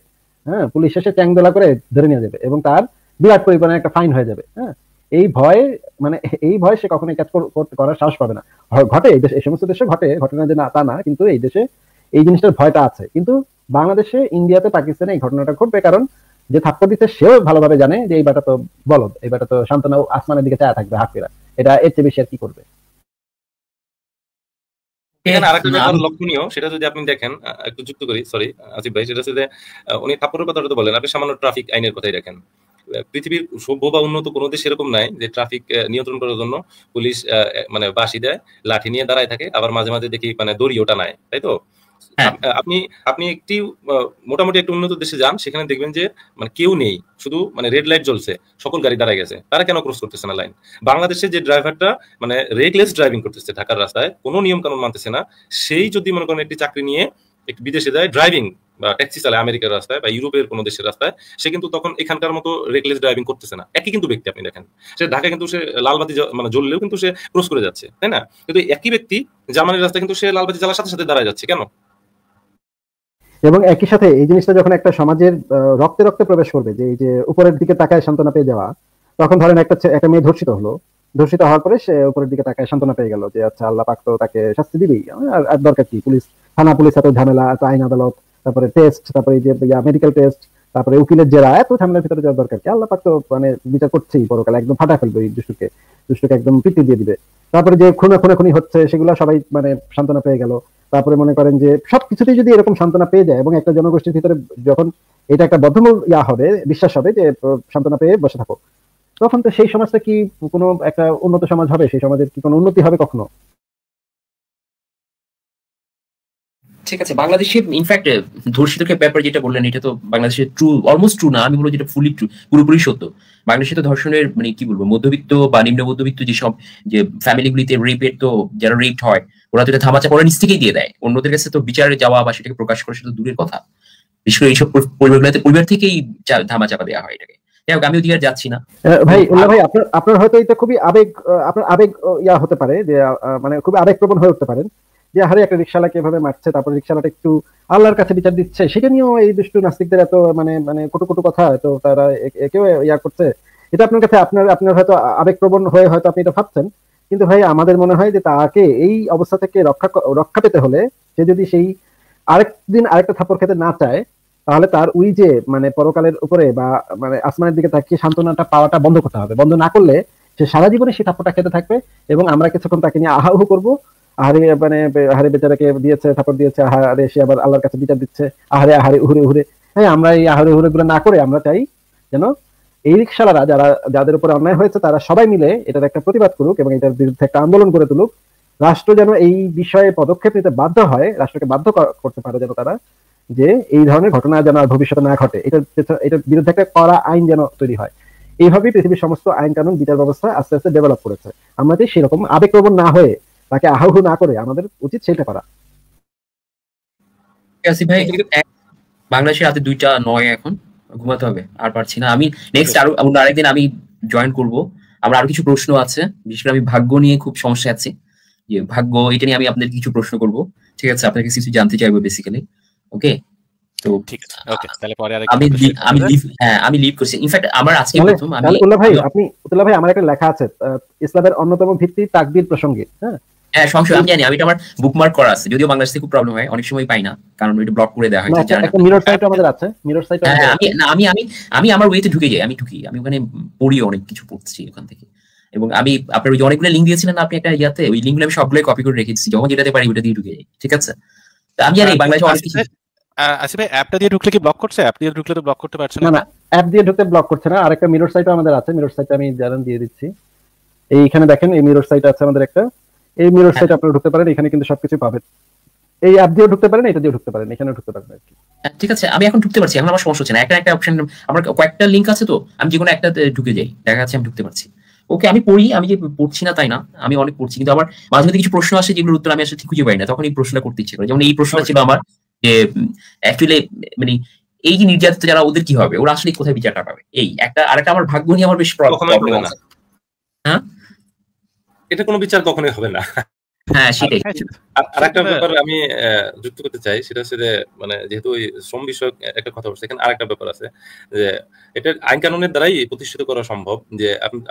হ্যাঁ পুলিশ এসে ট্যাং দোলা করে ধরে নিয়ে যাবে এবং তার বিরাট পরিমাণে একটা ফাইন হয়ে যাবে হ্যাঁ এই ভয়ে মানে এই ভয়ে সে কখনোই ক্যাচ করতে করার সাহস পাবে না ঘটে এই দেশে এই সমস্ত দেশে ঘটে ঘটনা যে না তা না কিন্তু এই দেশে এই জিনিসটার ভয়টা আছে কিন্তু বাংলাদেশে ইন্ডিয়াতে পাকিস্তানে এই ঘটনাটা ঘটবে কারণ যে থাপ্পড় দিচ্ছে সেও ভালোভাবে জানে যে এই বাটা তো বলদ এই বাটা তো সান্তনা আসমানের দিকে চায়া থাকবে হাফিরা এটা এর চেয়ে বেশি আর কি করবে এখানে ব্যাপার লক্ষণীয় সেটা যদি আপনি দেখেন একটু যুক্ত করি সরি আসিফ ভাই সেটা হচ্ছে যে উনি থাপ্পড়ের তো বলেন আপনি সামান্য ট্রাফিক আইনের কথাই দেখেন পৃথিবীর সভ্য বা উন্নত কোনো দেশ এরকম নাই যে ট্রাফিক নিয়ন্ত্রণ করার জন্য পুলিশ মানে বাসি দেয় লাঠি নিয়ে দাঁড়ায় থাকে আবার মাঝে মাঝে দেখি মানে দড়িও টানায় তাই তো হ্যাঁ। আপনি আপনি একটি মোটামুটি একটা উন্নত দেশে যান সেখানে দেখবেন যে মানে কেউ নেই শুধু মানে রেড লাইট জ্বলছে সকল গাড়ি দাঁড়ায় গেছে তারা কেন ক্রস করতেছে না লাইন বাংলাদেশে যে ড্রাইভারটা মানে রেগলেস ড্রাইভিং করতেছে ঢাকার রাস্তায় কোনো নিয়ম কানুন মানতেছে না সেই যদি মনে করেন একটি চাকরি নিয়ে একটি বিদেশে যায় ড্রাইভিং বা ট্যাক্সি চালায় আমেরিকার রাস্তায় বা ইউরোপের কোনো দেশের রাস্তায় সে কিন্তু তখন এখানকার মতো রেগলেস ড্রাইভিং করতেছে না একই কিন্তু ব্যক্তি আপনি দেখেন সে ঢাকা কিন্তু সে লালবাতি মানে জ্বললেও কিন্তু সে ক্রস করে যাচ্ছে তাই না কিন্তু একই ব্যক্তি জার্মানির রাস্তায় কিন্তু সে লালবাতি চালার সাথে সাথে দাঁড়ায় যাচ্ছে কেন এবং একই সাথে এই জিনিসটা যখন একটা সমাজের রক্তে রক্তে প্রবেশ করবে যে এই যে উপরের দিকে তাকায় সান্ত্বনা পেয়ে যাওয়া তখন ধরেন একটা একটা মেয়ে ধর্ষিত হলো ধর্ষিত হওয়ার পরে সে উপরের দিকে তাকায় সান্ত্বনা পেয়ে গেল যে আচ্ছা আল্লাহ পাক তো তাকে শাস্তি দিবেই আর দরকার কি পুলিশ থানা পুলিশ এত ঝামেলা আইন আদালত তারপরে টেস্ট তারপরে যে মেডিকেল টেস্ট তারপরে উকিলের জেরা এত ঝামেলার ভিতরে যাওয়ার দরকার কি আল্লাহ পাক তো মানে বিচার করছেই পরকালে একদম ফাটা ফেলবে এই দুষ্টুকে দুষ্টুকে একদম পিটি দিয়ে দিবে তারপরে যে খুনে খুনে খুনি হচ্ছে সেগুলো সবাই মানে সান্ত্বনা পেয়ে গেল তারপরে মনে করেন যে সবকিছুতেই যদি এরকম সান্ত্বনা পেয়ে যায় এবং একটা জনগোষ্ঠীর ভিতরে যখন এটা একটা বদ্ধমূল ইয়া হবে বিশ্বাস হবে যে সান্ত্বনা পেয়ে বসে থাকো তখন তো সেই সমাজটা কি কোনো একটা উন্নত সমাজ হবে সেই সমাজের কি কোনো উন্নতি হবে কখনো ঠিক আছে বাংলাদেশে ইনফ্যাক্ট ধর্ষিতকে ব্যাপারে যেটা বললেন এটা তো বাংলাদেশে ট্রু অলমোস্ট ট্রু না আমি বলবো যেটা ফুলি ট্রু পুরোপুরি সত্য বাংলাদেশে তো ধর্ষণের মানে কি বলবো মধ্যবিত্ত বা নিম্ন মধ্যবিত্ত যেসব যে ফ্যামিলিগুলিতে রেপের তো যারা রেপ হয় ওরা তো এটা থামাচা পড়া নিচ থেকেই দিয়ে দেয় অন্যদের কাছে তো বিচারে যাওয়া বা সেটাকে প্রকাশ করা সেটা দূরের কথা বিশেষ করে এইসব পরিবারগুলোতে পরিবার থেকেই ধামা চাপা দেওয়া হয় এটাকে যাই হোক আমি ওদিকে যাচ্ছি না ভাই হ্যাঁ, উল্লাহ ভাই আপনার আপনার হয়তো এটা খুবই আবেগ আপনার আবেগ ইয়া হতে পারে যে মানে খুবই আবেগ প্রবণ হয়ে উঠতে পারেন যে হারে একটা রিক্সালাকে এভাবে মারছে তারপর রিক্সালাটা একটু আল্লাহর কাছে বিচার দিচ্ছে সেটা নিয়েও এই দুষ্টু নাস্তিকদের এত মানে মানে কটু কটু কথা তো তারা একেও ইয়া করছে এটা আপনার কাছে আপনার আপনার হয়তো আবেগপ্রবণ হয়ে হয়তো আপনি এটা ভাবছেন কিন্তু ভাই আমাদের মনে হয় যে তাকে এই অবস্থা থেকে রক্ষা রক্ষা পেতে হলে সে যদি সেই আরেকদিন আরেকটা থাপড় খেতে না চায় তাহলে তার ওই যে মানে পরকালের উপরে বা মানে আসমানের দিকে তাকিয়ে সান্ত্বনাটা পাওয়াটা বন্ধ করতে হবে বন্ধ না করলে সে সারা জীবনে সেই থাপ্পটা খেতে থাকবে এবং আমরা কিছুক্ষণ তাকে নিয়ে আহাহু করবো মানে বেচারাকে দিয়েছে দিয়েছে আহারে সে আবার আল্লাহর কাছে বিচার দিচ্ছে আহারে আহারে হ্যাঁ আমরা এই আহারে গুলো না করে আমরা চাই যেন এই রিক্সালারা যারা যাদের উপর অন্যায় হয়েছে তারা সবাই মিলে এটার একটা প্রতিবাদ করুক এবং এটার বিরুদ্ধে একটা আন্দোলন করে তুলুক রাষ্ট্র যেন এই বিষয়ে পদক্ষেপ নিতে বাধ্য হয় রাষ্ট্রকে বাধ্য করতে পারে যেন তারা যে এই ধরনের ঘটনা যেন আর ভবিষ্যতে না ঘটে এটার এটার বিরুদ্ধে একটা করা আইন যেন তৈরি হয় এইভাবেই পৃথিবীর সমস্ত আইন কানুন বিচার ব্যবস্থা আস্তে আস্তে ডেভেলপ করেছে আমরা সেরকম সেরকম আবেগপ্রবণ না হয়ে তাকে আহ্বান না করে আমাদের উচিত সেটা করা ঠিক ভাই বাংলাদেশের হাতে দুইটা নয় এখন ঘুমাতে হবে আর পারছি না আমি নেক্সট আরো আরেকদিন আমি জয়েন করব আমার আরো কিছু প্রশ্ন আছে বিশেষ করে আমি ভাগ্য নিয়ে খুব সমস্যা আছে যে ভাগ্য এটা নিয়ে আমি আপনাদের কিছু প্রশ্ন করব ঠিক আছে আপনাকে কিছু জানতে চাইবো বেসিক্যালি ওকে তো ঠিক আছে ওকে তাহলে পরে আরেকটা আমি আমি লিভ হ্যাঁ আমি লিভ করছি ইনফ্যাক্ট আমার আজকে প্রথম আমি ভাই আপনি উল্লাহ ভাই আমার একটা লেখা আছে ইসলামের অন্যতম ভিত্তি তাকবীর প্রসঙ্গে হ্যাঁ হ্যাঁ সংশয় আমি জানি আমি আমার বুকমার্ক করা আছে যদিও বাংলাদেশ থেকে খুব প্রবলেম হয় অনেক সময় পাই না কারণ ব্লক করে দেওয়া একটা মিরর সাইট আমাদের আছে হ্যাঁ, মিরর সাইট আমি না আমি আমি আমি আমার ওয়েতে ঢুকে যাই আমি ঢুকি আমি ওখানে পড়ি অনেক কিছু পড়ছি ওখান থেকে এবং আমি আপনার ওই অনেকগুলো দিয়েছিলেন আপনি একটা ইয়াতে ওই আমি কপি করে রেখেছি যখন যেটাতে পারি ওটা দিয়ে ঢুকে যাই ঠিক আছে আমি জানি বাংলাদেশে অনেক কিছু ভাই অ্যাপটা দিয়ে ঢুকলে কি ব্লক করছে অ্যাপ দিয়ে ঢুকলে তো ব্লক করতে পারছে না না অ্যাপ দিয়ে ঢুকতে ব্লক করছে না আরেকটা মিরর সাইট আমাদের আছে মিরর সাইট আমি জানান দিয়ে দিচ্ছি এইখানে দেখেন এই মিরর সাইট আছে আমাদের একটা এই মিরর সাইট হ্যাঁ। আপনারা ঢুকতে পারেন এখানে কিন্তু সবকিছু পাবেন এই অ্যাপ দিয়েও ঢুকতে পারেন এটা দিয়ে ঢুকতে পারেন এখানে ঢুকতে পারেন হ্যাঁ, ঠিক আছে আমি এখন ঢুকতে পারছি এখন আমার সমস্যা হচ্ছে না একটা একটা অপশন আমার কয়েকটা লিংক আছে তো আমি যে কোনো একটা ঢুকে যাই দেখা যাচ্ছে আমি ঢুকতে পারছি ওকে আমি পড়ি আমি যে পড়ছি না তাই না আমি অনেক পড়ছি কিন্তু আবার মাঝে মধ্যে কিছু প্রশ্ন আসে যেগুলোর উত্তর আমি আসলে ঠিক খুঁজে পাই না তখন এই প্রশ্নটা করতে ইচ্ছে করে যেমন এই প্রশ্নটা ছিল আমার যে অ্যাকচুয়ালি মানে এই যে নির্যাতিত যারা ওদের কি হবে ওরা আসলে কোথায় বিচারটা পাবে এই একটা আরেকটা আমার ভাগ্য নিয়ে আমার বেশ প্রবলেম হ্যাঁ এটা কোনো বিচার কখনোই হবে না হ্যাঁ, আচ্ছা, আচ্ছা। আর আচ্ছা, একটা ব্যাপার আমি যুক্ত করতে চাই সেটা হচ্ছে মানে এটা আইন কানুনের দ্বারাই প্রতিষ্ঠিত করা সম্ভব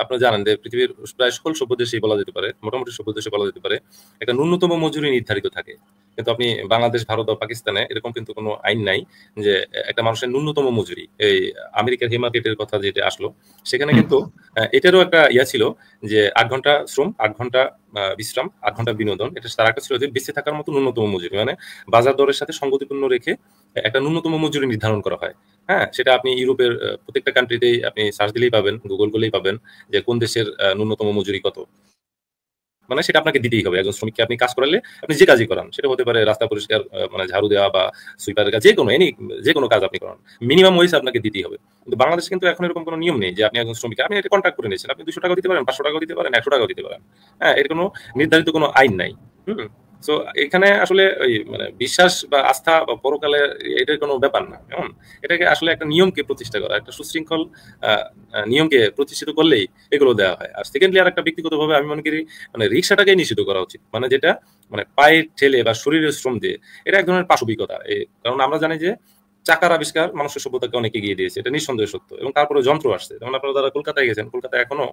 আপনারা সকল সভ্য বলা যেতে পারে মোটামুটি একটা ন্যূনতম মজুরি নির্ধারিত থাকে কিন্তু আপনি বাংলাদেশ ভারত বা পাকিস্তানে এরকম কিন্তু কোনো আইন নাই যে একটা মানুষের ন্যূনতম মজুরি এই আমেরিকার হিমার্কেটের কথা যেটা আসলো সেখানে কিন্তু এটারও একটা ইয়া ছিল যে আট ঘন্টা শ্রম আট ঘন্টা বিশ্রাম আট ঘন্টা বিনোদন এটা তার একটা ছিল যে বেঁচে থাকার মতো ন্যূনতম মজুরি মানে বাজার দরের সাথে সঙ্গতিপূর্ণ রেখে একটা ন্যূনতম মজুরি নির্ধারণ করা হয় হ্যাঁ সেটা আপনি ইউরোপের প্রত্যেকটা কান্ট্রিতেই আপনি সার্চ দিলেই পাবেন গুগল করলেই পাবেন যে কোন দেশের ন্যূনতম মজুরি কত মানে সেটা আপনাকে দিতেই হবে একজন শ্রমিককে আপনি কাজ করালে আপনি যে কাজই করান সেটা হতে পারে রাস্তা পরিষ্কার মানে ঝাড়ু দেওয়া বা সুইপারের কাজ যে কোনো এনি যে কোনো কাজ আপনি করান মিনিমাম ওয়েজ আপনাকে দিতেই হবে কিন্তু বাংলাদেশে কিন্তু এখন এরকম কোনো নিয়ম নেই যে আপনি একজন শ্রমিক আপনি এটা কন্ট্যাক্ট করে নিয়েছেন আপনি দুশো টাকা দিতে পারেন পাঁচশো টাকা দিতে পারেন একশো টাকা দিতে পারেন হ্যাঁ এর কোনো নির্ধারিত কোনো আইন নাই হুম সো এখানে আসলে ওই মানে বিশ্বাস বা আস্থা বা পরকালে এটার কোনো ব্যাপার না কেমন এটাকে আসলে একটা নিয়মকে প্রতিষ্ঠা করা একটা সুশৃঙ্খল নিয়মকে প্রতিষ্ঠিত করলেই এগুলো দেওয়া হয় আর সেকেন্ডলি আর একটা ব্যক্তিগতভাবে আমি মনে করি মানে রিক্সাটাকে নিষিদ্ধ করা উচিত মানে যেটা মানে পায়ে ঠেলে বা শরীরের শ্রম দিয়ে এটা এক ধরনের পাশবিকতা কারণ আমরা জানি যে চাকার আবিষ্কার মানুষের সভ্যতাকে অনেক এগিয়ে দিয়েছে এটা নিঃসন্দেহ সত্য এবং তারপরে যন্ত্র আসছে যেমন আপনারা যারা কলকাতায় গেছেন কলকাতায় এখনো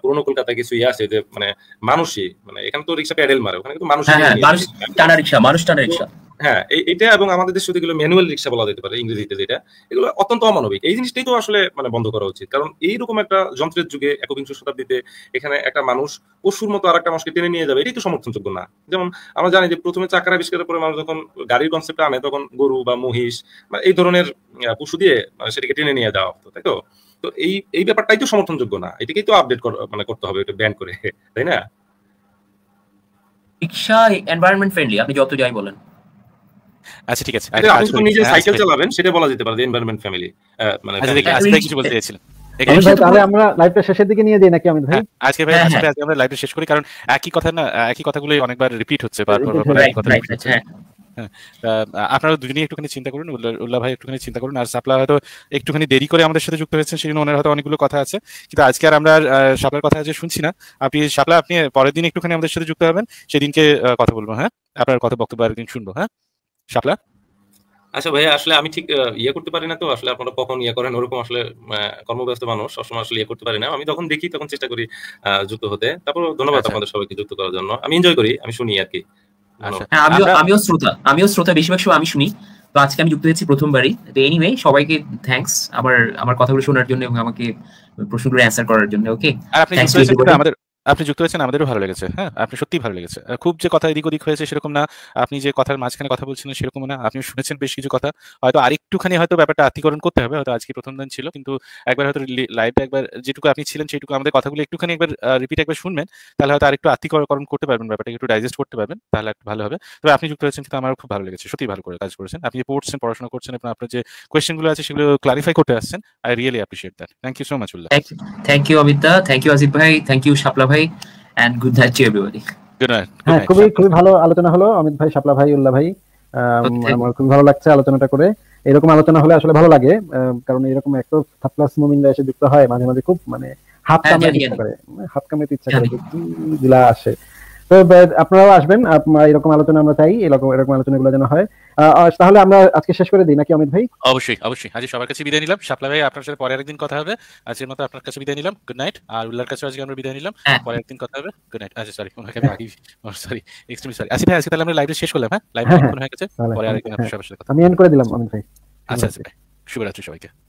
পুরনো কলকাতায় কিছু ইয়ে আছে যে মানে মানুষই মানে এখানে তো রিক্সা প্যাডেল মারে ওখানে কিন্তু হ্যাঁ, হ্যাঁ, মানুষ টানা রিক্সা মানুষ টানা রিক্সা হ্যাঁ এটা এবং আমাদের দেশে যেগুলো ম্যানুয়াল রিক্সা বলা যেতে পারে ইংরেজিতে যেটা এগুলো অত্যন্ত অমানবিক এই জিনিসটাই তো আসলে মানে বন্ধ করা উচিত কারণ এইরকম একটা যন্ত্রের যুগে একবিংশ শতাব্দীতে এখানে একটা মানুষ পশুর মতো আর একটা মানুষকে টেনে নিয়ে যাবে এটাই তো সমর্থনযোগ্য না যেমন আমরা জানি যে প্রথমে চাকার আবিষ্কারের পরে মানুষ যখন গাড়ির কনসেপ্ট আনে তখন গরু বা মহিষ বা এই ধরনের পশু দিয়ে মানে সেটাকে টেনে নিয়ে যাওয়া হতো তাই তো তো এই এই ব্যাপারটাই তো সমর্থনযোগ্য না এটাকেই তো আপডেট মানে করতে হবে এটা ব্যান করে তাই না রিক্সা এনভায়রনমেন্ট ফ্রেন্ডলি আপনি যত যাই বলেন আচ্ছা ঠিক আছে আপনি নিজে হ্যাঁ, আচ্ছা, সাইকেল চালাবেন সেটা বলা যেতে পারে ফ্যামিলি মানে আজকে আচ্ছা, আচ্ছা, কিছু বলতে চাইছিলাম হ্যাঁ, হ্যাঁ, একই কথা অনেকবার আপনারা দুজনেই একটুখানি চিন্তা করুন উল্লাহ ভাই একটুখানি চিন্তা করুন আর সাপলা হয়তো একটুখানি দেরি করে আমাদের সাথে যুক্ত হয়েছে সেই জন্য ওনার হয়তো অনেকগুলো কথা আছে কিন্তু আজকে আর আমরা সাপলার কথা আছে শুনছি না আপনি সাপলা আপনি পরের দিন একটুখানি আমাদের সাথে যুক্ত হবেন সেদিনকে কথা বলবো হ্যাঁ আপনার কথা বক্তব্য একদিন শুনবো হ্যাঁ শাপলা আচ্ছা ভাইয়া আসলে আমি ঠিক ইয়ে করতে পারি না তো আসলে আপনারা কখন ইয়ে করেন ওরকম আসলে কর্মব্যস্ত মানুষ সবসময় আসলে ইয়ে করতে পারি না আমি যখন দেখি তখন চেষ্টা করি যুক্ত হতে তারপর ধন্যবাদ আচ্ছা। আপনাদের সবাইকে যুক্ত করার জন্য আমি এনজয় করি আমি শুনি আর কি আচ্ছা। হ্যাঁ, আমিও আমিও শ্রোতা আমিও শ্রোতা বেশিরভাগ সময় আমি শুনি তো আজকে আমি যুক্ত হয়েছি প্রথমবারই তো এনিওয়ে সবাইকে থ্যাঙ্কস আমার আমার কথাগুলো শোনার জন্য এবং আমাকে প্রশ্নগুলো অ্যান্সার করার জন্য ওকে আমাদের আপনি যুক্ত হয়েছেন আমাদেরও ভালো লেগেছে হ্যাঁ আপনি সত্যিই ভালো লেগেছে খুব যে কথা এদিক ওদিক হয়েছে সেরকম না আপনি যে কথার মাঝখানে কথা বলছেন সেরকম না আপনি শুনেছেন বেশ কিছু কথা হয়তো আরেকটুখানি হয়তো ব্যাপারটা আত্মীকরণ করতে হবে হয়তো আজকে প্রথম দিন ছিল কিন্তু একবার হয়তো লাইভে একবার যেটুকু আপনি ছিলেন সেটুকু আমাদের কথাগুলো একটুখানি একবার রিপিট একবার শুনবেন তাহলে হয়তো আরেকটু আত্মীকরণ করতে পারবেন ব্যাপারটা একটু ডাইজেস্ট করতে পারবেন তাহলে একটু ভালো হবে তবে আপনি যুক্ত হয়েছেন কিন্তু আমার খুব ভালো লেগেছে সত্যি ভালো করে কাজ করেছেন আপনি পড়ছেন পড়াশোনা করছেন এবং আপনার যে কোয়েশ্চেনগুলো আছে সেগুলো ক্লারিফাই করতে আসছেন I really appreciate that thank you so much Ullah thank you Amita thank you Asif ভাই থ্যাংক ইউ শাপলা ভাই ভাই and good night to everybody good night হ্যাঁ খুবই খুবই ভালো আলোচনা হলো অমিত ভাই শাপলা ভাই উল্লাহ ভাই আমার খুবই ভালো লাগছে আলোচনাটা করে এরকম আলোচনা হলে আসলে ভালো লাগে কারণ এরকম একটা থার্ড মুমিনরা এসে যুক্ত হয় মাঝে মাঝে খুব মানে হাত হ্যাঁ, কামড়াতে ইচ্ছা করে হাত কামড়াতে ইচ্ছা করে যেগুলা আসে তো আপনারাও আসবেন এরকম আলোচনা আমরা চাই এরকম এরকম আলোচনাগুলো যেন হয় তাহলে আমরা আজকে শেষ করে দিই নাকি অমিত ভাই অবশ্যই অবশ্যই আজকে সবার কাছে বিদায় নিলাম শাপলা ভাই আপনার সাথে পরে একদিন কথা হবে আজকের মতো আপনার কাছে বিদায় নিলাম গুড নাইট আর উল্লার কাছে আজকে আমরা বিদায় নিলাম হ্যাঁ। পরে একদিন কথা হবে গুড নাইট আচ্ছা সরি ওনাকে আমি আগেই সরি এক্সট্রিম সরি আচ্ছা ভাই আজকে তাহলে আমরা লাইভটা শেষ করলাম হ্যাঁ লাইভ হ্যাঁ, হ্যাঁ। হয়ে গেছে পরে আরেকদিন আপনার সাথে কথা আমি এন্ড করে দিলাম অমিত ভাই আচ্ছা আচ্ছা ভাই শুভরাত্রি সবাইকে